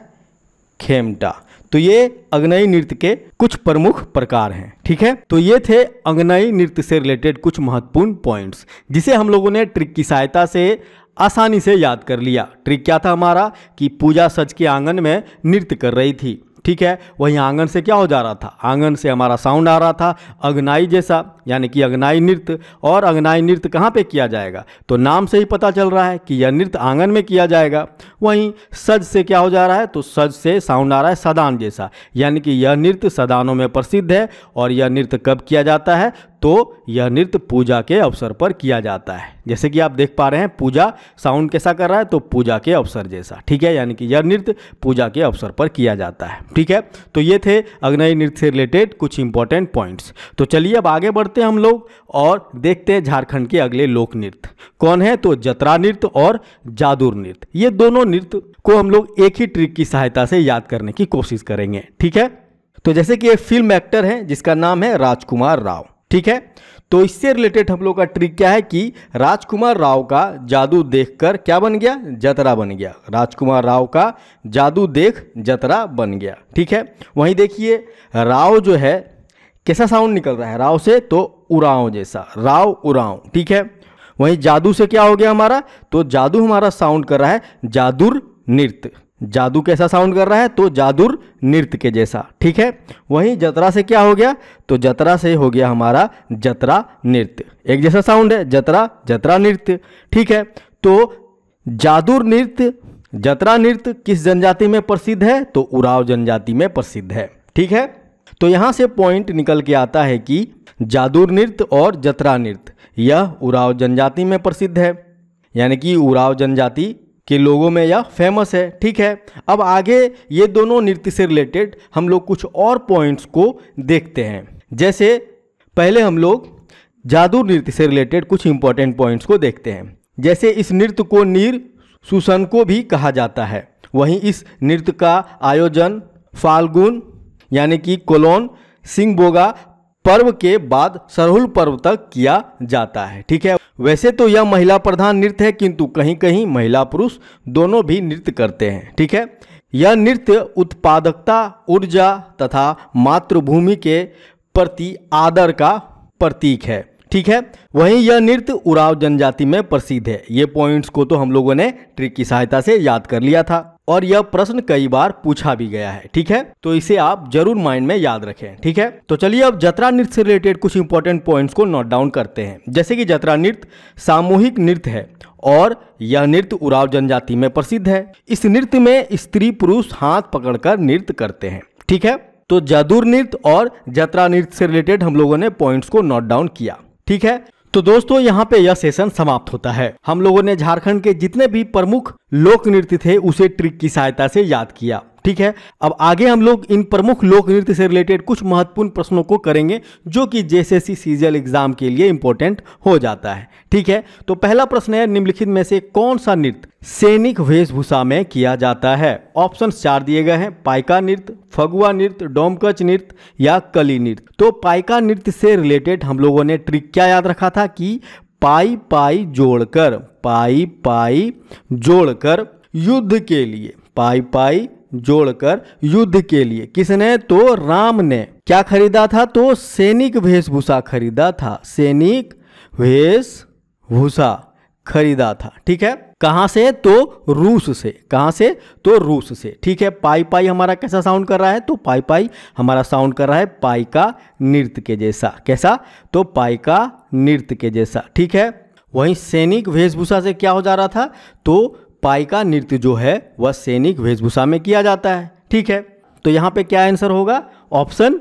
खेमटा तो ये अग्नयी नृत्य के कुछ प्रमुख प्रकार हैं ठीक है तो ये थे अग्नयी नृत्य से रिलेटेड कुछ महत्वपूर्ण पॉइंट्स जिसे हम लोगों ने ट्रिक की सहायता से आसानी से याद कर लिया ट्रिक क्या था हमारा कि पूजा सच के आंगन में नृत्य कर रही थी ठीक है वहीं आंगन से क्या हो जा रहा था आंगन से हमारा साउंड आ रहा था अग्नाई जैसा यानी कि अग्नाई नृत्य और अग्नाई नृत्य कहाँ पे किया जाएगा तो नाम से ही पता चल रहा है कि यह नृत्य आंगन में किया जाएगा वहीं सज से क्या हो जा रहा है तो सज से साउंड आ रहा है सदान जैसा यानी कि यह नृत्य सदानों में प्रसिद्ध है और यह नृत्य कब किया जाता है तो यह नृत्य पूजा के अवसर पर किया जाता है जैसे कि आप देख पा रहे हैं पूजा साउंड कैसा कर रहा है तो पूजा के अवसर जैसा ठीक है यानी कि यह नृत्य पूजा के अवसर पर किया जाता है ठीक है तो ये थे अग्नयी नृत्य से रिलेटेड कुछ इंपॉर्टेंट पॉइंट्स तो चलिए अब आगे बढ़ते हैं हम लोग और देखते हैं झारखंड के अगले लोक नृत्य कौन है तो जतरा नृत्य और जादूर नृत्य ये दोनों नृत्य को हम लोग एक ही ट्रिक की सहायता से याद करने की कोशिश करेंगे ठीक है तो जैसे कि एक फिल्म एक्टर है जिसका नाम है राजकुमार राव ठीक है तो इससे रिलेटेड हम लोग का ट्रिक क्या है कि राजकुमार राव का जादू देखकर क्या बन गया जतरा बन गया राजकुमार राव का जादू देख जतरा बन गया ठीक है वहीं देखिए राव जो है कैसा साउंड निकल रहा है राव से तो उड़ाव जैसा राव उड़ाव ठीक है वहीं जादू से क्या हो गया हमारा तो जादू हमारा साउंड कर रहा है जादुर नृत्य जादू कैसा साउंड कर रहा है तो जादुर नृत्य के जैसा ठीक है वहीं जतरा से क्या हो गया तो जतरा से हो गया हमारा जतरा नृत्य एक जैसा साउंड है जतरा जतरा नृत्य ठीक है तो जादुर नृत्य जतरा नृत्य किस जनजाति में प्रसिद्ध है तो उराव जनजाति में प्रसिद्ध है ठीक है तो यहां से पॉइंट निकल के आता है कि जादूर नृत्य और जतरा नृत्य यह उराव जनजाति में प्रसिद्ध है यानी कि उराव जनजाति के लोगों में यह फेमस है ठीक है अब आगे ये दोनों नृत्य से रिलेटेड हम लोग कुछ और पॉइंट्स को देखते हैं जैसे पहले हम लोग जादू नृत्य से रिलेटेड कुछ इंपॉर्टेंट पॉइंट्स को देखते हैं जैसे इस नृत्य को नीर सुसन को भी कहा जाता है वहीं इस नृत्य का आयोजन फाल्गुन यानी कि कोलोन सिंह बोगा पर्व के बाद सरहुल पर्व तक किया जाता है ठीक है वैसे तो यह महिला प्रधान नृत्य है किंतु कहीं कहीं महिला पुरुष दोनों भी नृत्य करते हैं ठीक है यह नृत्य उत्पादकता ऊर्जा तथा मातृभूमि के प्रति आदर का प्रतीक है ठीक है वहीं यह नृत्य उराव जनजाति में प्रसिद्ध है ये पॉइंट्स को तो हम लोगों ने ट्रिक की सहायता से याद कर लिया था और यह प्रश्न कई बार पूछा भी गया है ठीक है तो इसे आप जरूर माइंड में याद रखें ठीक है तो चलिए अब जतरा नृत्य से रिलेटेड कुछ इंपॉर्टेंट पॉइंट्स को नोट डाउन करते हैं जैसे कि जतरा नृत्य सामूहिक नृत्य है और यह नृत्य उराव जनजाति में प्रसिद्ध है इस नृत्य में स्त्री पुरुष हाथ पकड़कर नृत्य करते हैं ठीक है तो जादूर नृत्य और जतरा नृत्य से रिलेटेड हम लोगों ने पॉइंट्स को नोट डाउन किया ठीक है तो दोस्तों यहाँ पे यह सेशन समाप्त होता है हम लोगों ने झारखंड के जितने भी प्रमुख लोक नृत्य थे उसे ट्रिक की सहायता से याद किया ठीक है अब आगे हम लोग इन प्रमुख लोक नृत्य से रिलेटेड कुछ महत्वपूर्ण प्रश्नों को करेंगे जो कि जेएसएससी सीजीएल एग्जाम के लिए इंपॉर्टेंट हो जाता है ठीक है तो पहला प्रश्न है निम्नलिखित में से कौन सा नृत्य सैनिक वेशभूषा में किया जाता है ऑप्शन चार दिए गए हैं पाइका नृत्य फगुआ नृत्य डोमकच नृत्य या कली नृत्य तो पाइका नृत्य से रिलेटेड हम लोगों ने ट्रिक क्या याद रखा था कि पाई पाई जोड़कर पाई पाई जोड़कर युद्ध के लिए पाई पाई जोड़कर युद्ध के लिए किसने तो राम ने क्या खरीदा था तो सैनिक वेशभूषा खरीदा था सैनिक वेशभूषा खरीदा था ठीक है कहाँ से तो रूस से कहाँ से तो रूस से ठीक है पाई पाई हमारा कैसा साउंड कर रहा है तो पाई पाई हमारा साउंड कर रहा है पाई का नृत्य के जैसा कैसा तो पाई का नृत्य के जैसा ठीक है वहीं सैनिक वेशभूषा से क्या हो जा रहा था तो पाई का नृत्य जो है वह सैनिक वेशभूषा में किया जाता है ठीक है तो यहाँ पे क्या आंसर होगा ऑप्शन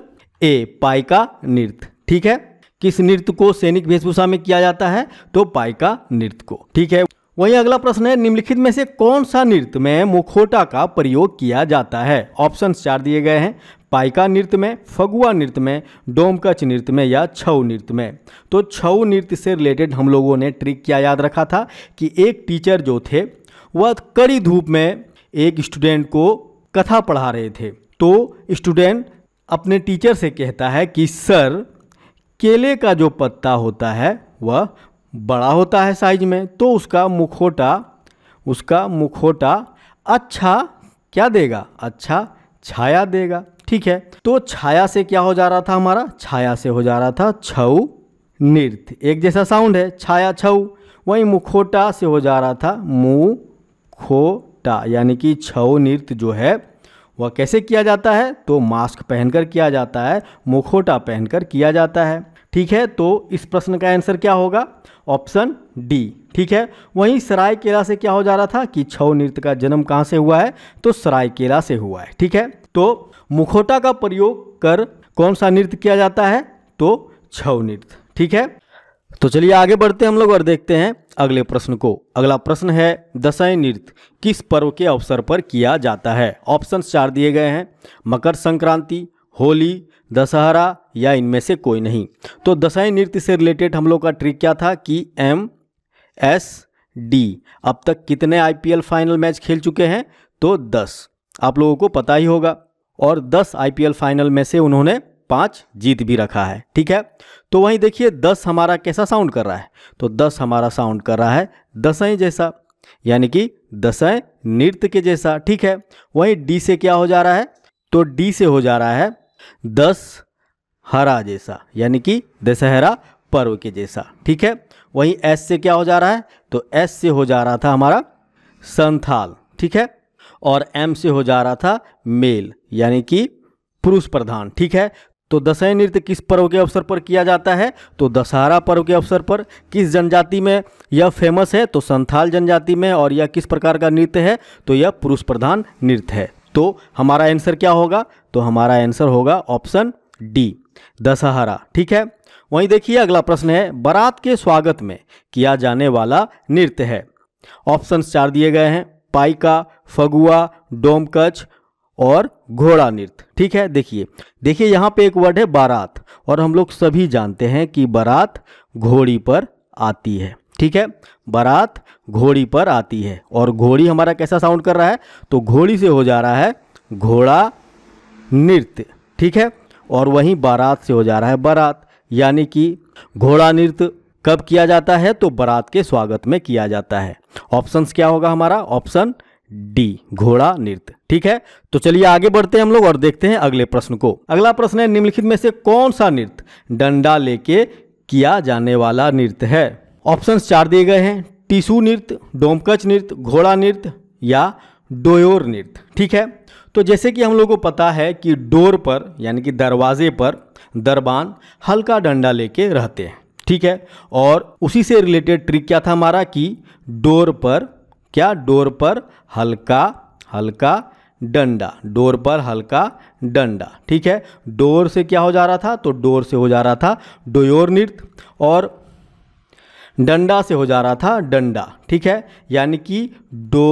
ए पाई का नृत्य ठीक है किस नृत्य को सैनिक वेशभूषा में किया जाता है तो पाई का नृत्य को ठीक है वहीं अगला प्रश्न है निम्नलिखित में से कौन सा नृत्य में मुखोटा का प्रयोग किया जाता है ऑप्शन चार दिए गए हैं पाइका नृत्य में फगुआ नृत्य में डोमकच नृत्य में या छऊ नृत्य में तो छऊ नृत्य से रिलेटेड हम लोगों ने ट्रिक क्या याद रखा था कि एक टीचर जो थे वह कड़ी धूप में एक स्टूडेंट को कथा पढ़ा रहे थे तो स्टूडेंट अपने टीचर से कहता है कि सर केले का जो पत्ता होता है वह बड़ा होता है साइज में तो उसका मुखोटा उसका मुखोटा अच्छा क्या देगा अच्छा छाया देगा ठीक है तो छाया से क्या हो जा रहा था हमारा छाया से हो जा रहा था छऊ नृत्य एक जैसा साउंड है छाया छऊ वहीं मुखोटा से हो जा रहा था मुँह खोटा यानी कि छऊ नृत्य जो है वह कैसे किया जाता है तो मास्क पहनकर किया जाता है मुखोटा पहनकर किया जाता है ठीक है तो इस प्रश्न का आंसर क्या होगा ऑप्शन डी ठीक है वहीं सरायकेला से क्या हो जा रहा था कि छऊ नृत्य का जन्म कहाँ से हुआ है तो सरायकेला से हुआ है ठीक है तो मुखोटा का प्रयोग कर कौन सा नृत्य किया जाता है तो छऊ नृत्य ठीक है तो चलिए आगे बढ़ते हैं हम लोग और देखते हैं अगले प्रश्न को अगला प्रश्न है दशाई नृत्य किस पर्व के अवसर पर किया जाता है ऑप्शन चार दिए गए हैं मकर संक्रांति होली दशहरा या इनमें से कोई नहीं तो दशाई नृत्य से रिलेटेड हम लोग का ट्रिक क्या था कि एम एस डी अब तक कितने आईपीएल फाइनल मैच खेल चुके हैं तो दस आप लोगों को पता ही होगा और दस आईपीएल फाइनल में से उन्होंने पाँच जीत भी रखा है ठीक है तो वहीं देखिए दस हमारा कैसा साउंड कर रहा है तो दस हमारा साउंड कर रहा है दसें जैसा यानी कि दसें नृत्य के जैसा ठीक है वहीं डी से क्या हो जा रहा है तो डी से हो जा रहा है दस हरा जैसा यानी कि दशहरा पर्व के जैसा ठीक है वहीं एस से क्या हो जा रहा है तो एस से हो जा रहा था हमारा संथाल ठीक है और एम से हो जा रहा था मेल यानी कि पुरुष प्रधान ठीक है तो दशहरा नृत्य किस पर्व के अवसर पर किया जाता है तो दशहरा पर्व के अवसर पर किस जनजाति में यह फेमस है तो संथाल जनजाति में और यह किस प्रकार का नृत्य है तो यह पुरुष प्रधान नृत्य है तो हमारा आंसर क्या होगा तो हमारा आंसर होगा ऑप्शन डी दशहरा ठीक है वहीं देखिए अगला प्रश्न है बारात के स्वागत में किया जाने वाला नृत्य है ऑप्शन चार दिए गए हैं पाइका फगुआ डोमकच और घोड़ा नृत्य ठीक है देखिए देखिए यहाँ पे एक वर्ड है बारात और हम लोग सभी जानते हैं कि बारात घोड़ी पर आती है ठीक है बारात घोड़ी पर आती है और घोड़ी हमारा कैसा साउंड कर रहा है तो घोड़ी से हो जा रहा है घोड़ा नृत्य ठीक है और वहीं बारात से हो जा रहा है बारात यानी कि घोड़ा नृत्य कब किया जाता है तो बारात के स्वागत में किया जाता है ऑप्शंस क्या होगा हमारा ऑप्शन डी घोड़ा नृत्य ठीक है तो चलिए आगे बढ़ते हैं हम लोग और देखते हैं अगले प्रश्न को अगला प्रश्न है निम्नलिखित में से कौन सा नृत्य डंडा लेके किया जाने वाला नृत्य है ऑप्शन चार दिए गए हैं टिशू नृत्य डोमकच नृत्य घोड़ा नृत्य या डोयोर नृत्य ठीक है तो जैसे कि हम लोगों को पता है कि डोर पर यानी कि दरवाजे पर दरबान हल्का डंडा लेके रहते हैं ठीक है और उसी से रिलेटेड ट्रिक क्या था हमारा कि डोर पर क्या डोर पर हल्का हल्का डंडा डोर पर हल्का डंडा ठीक है डोर से क्या हो जा रहा था तो डोर से हो जा रहा था डोयोर नृत्य और डंडा से हो जा रहा था डंडा ठीक है यानी कि डो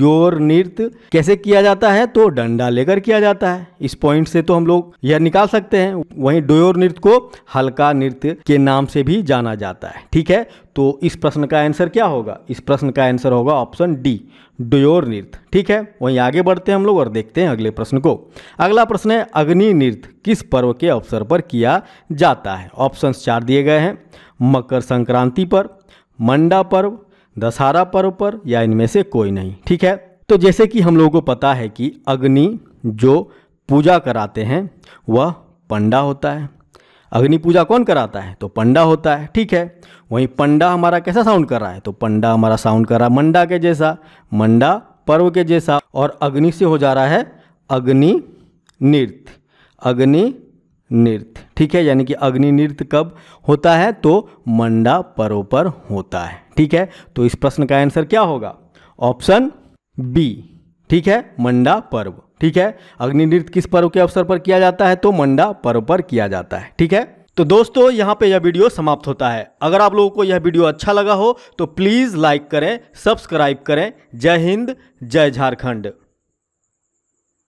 योर नृत्य कैसे किया जाता है तो डंडा लेकर किया जाता है इस पॉइंट से तो हम लोग यह निकाल सकते हैं वहीं डोयोर नृत्य को हल्का नृत्य के नाम से भी जाना जाता है ठीक है तो इस प्रश्न का आंसर क्या होगा इस प्रश्न का आंसर होगा ऑप्शन डी डोयोर नृत्य ठीक है वहीं आगे बढ़ते हैं हम लोग और देखते हैं अगले प्रश्न को अगला प्रश्न है अग्नि नृत्य किस पर्व के अवसर पर किया जाता है ऑप्शंस चार दिए गए हैं मकर संक्रांति पर मंडा पर्व दशहरा पर्व पर या इनमें से कोई नहीं ठीक है तो जैसे कि हम लोगों को पता है कि अग्नि जो पूजा कराते हैं वह पंडा होता है अग्नि पूजा कौन कराता है तो पंडा होता है ठीक है वहीं पंडा हमारा कैसा साउंड कर रहा है तो पंडा हमारा साउंड कर रहा है मंडा के जैसा मंडा पर्व के जैसा और अग्नि से हो जा रहा है अग्नि नृत्य अग्नि नृत्य ठीक है यानी कि अग्नि नृत्य कब होता है तो मंडा पर्व पर होता है ठीक है तो इस प्रश्न का आंसर क्या होगा ऑप्शन बी ठीक है मंडा पर्व ठीक है अग्नि नृत्य किस पर्व के अवसर पर किया जाता है तो मंडा पर्व पर किया जाता है ठीक है तो दोस्तों यहाँ पे यह वीडियो समाप्त होता है अगर आप लोगों को यह वीडियो अच्छा लगा हो तो प्लीज़ लाइक करें सब्सक्राइब करें जय हिंद जय झारखंड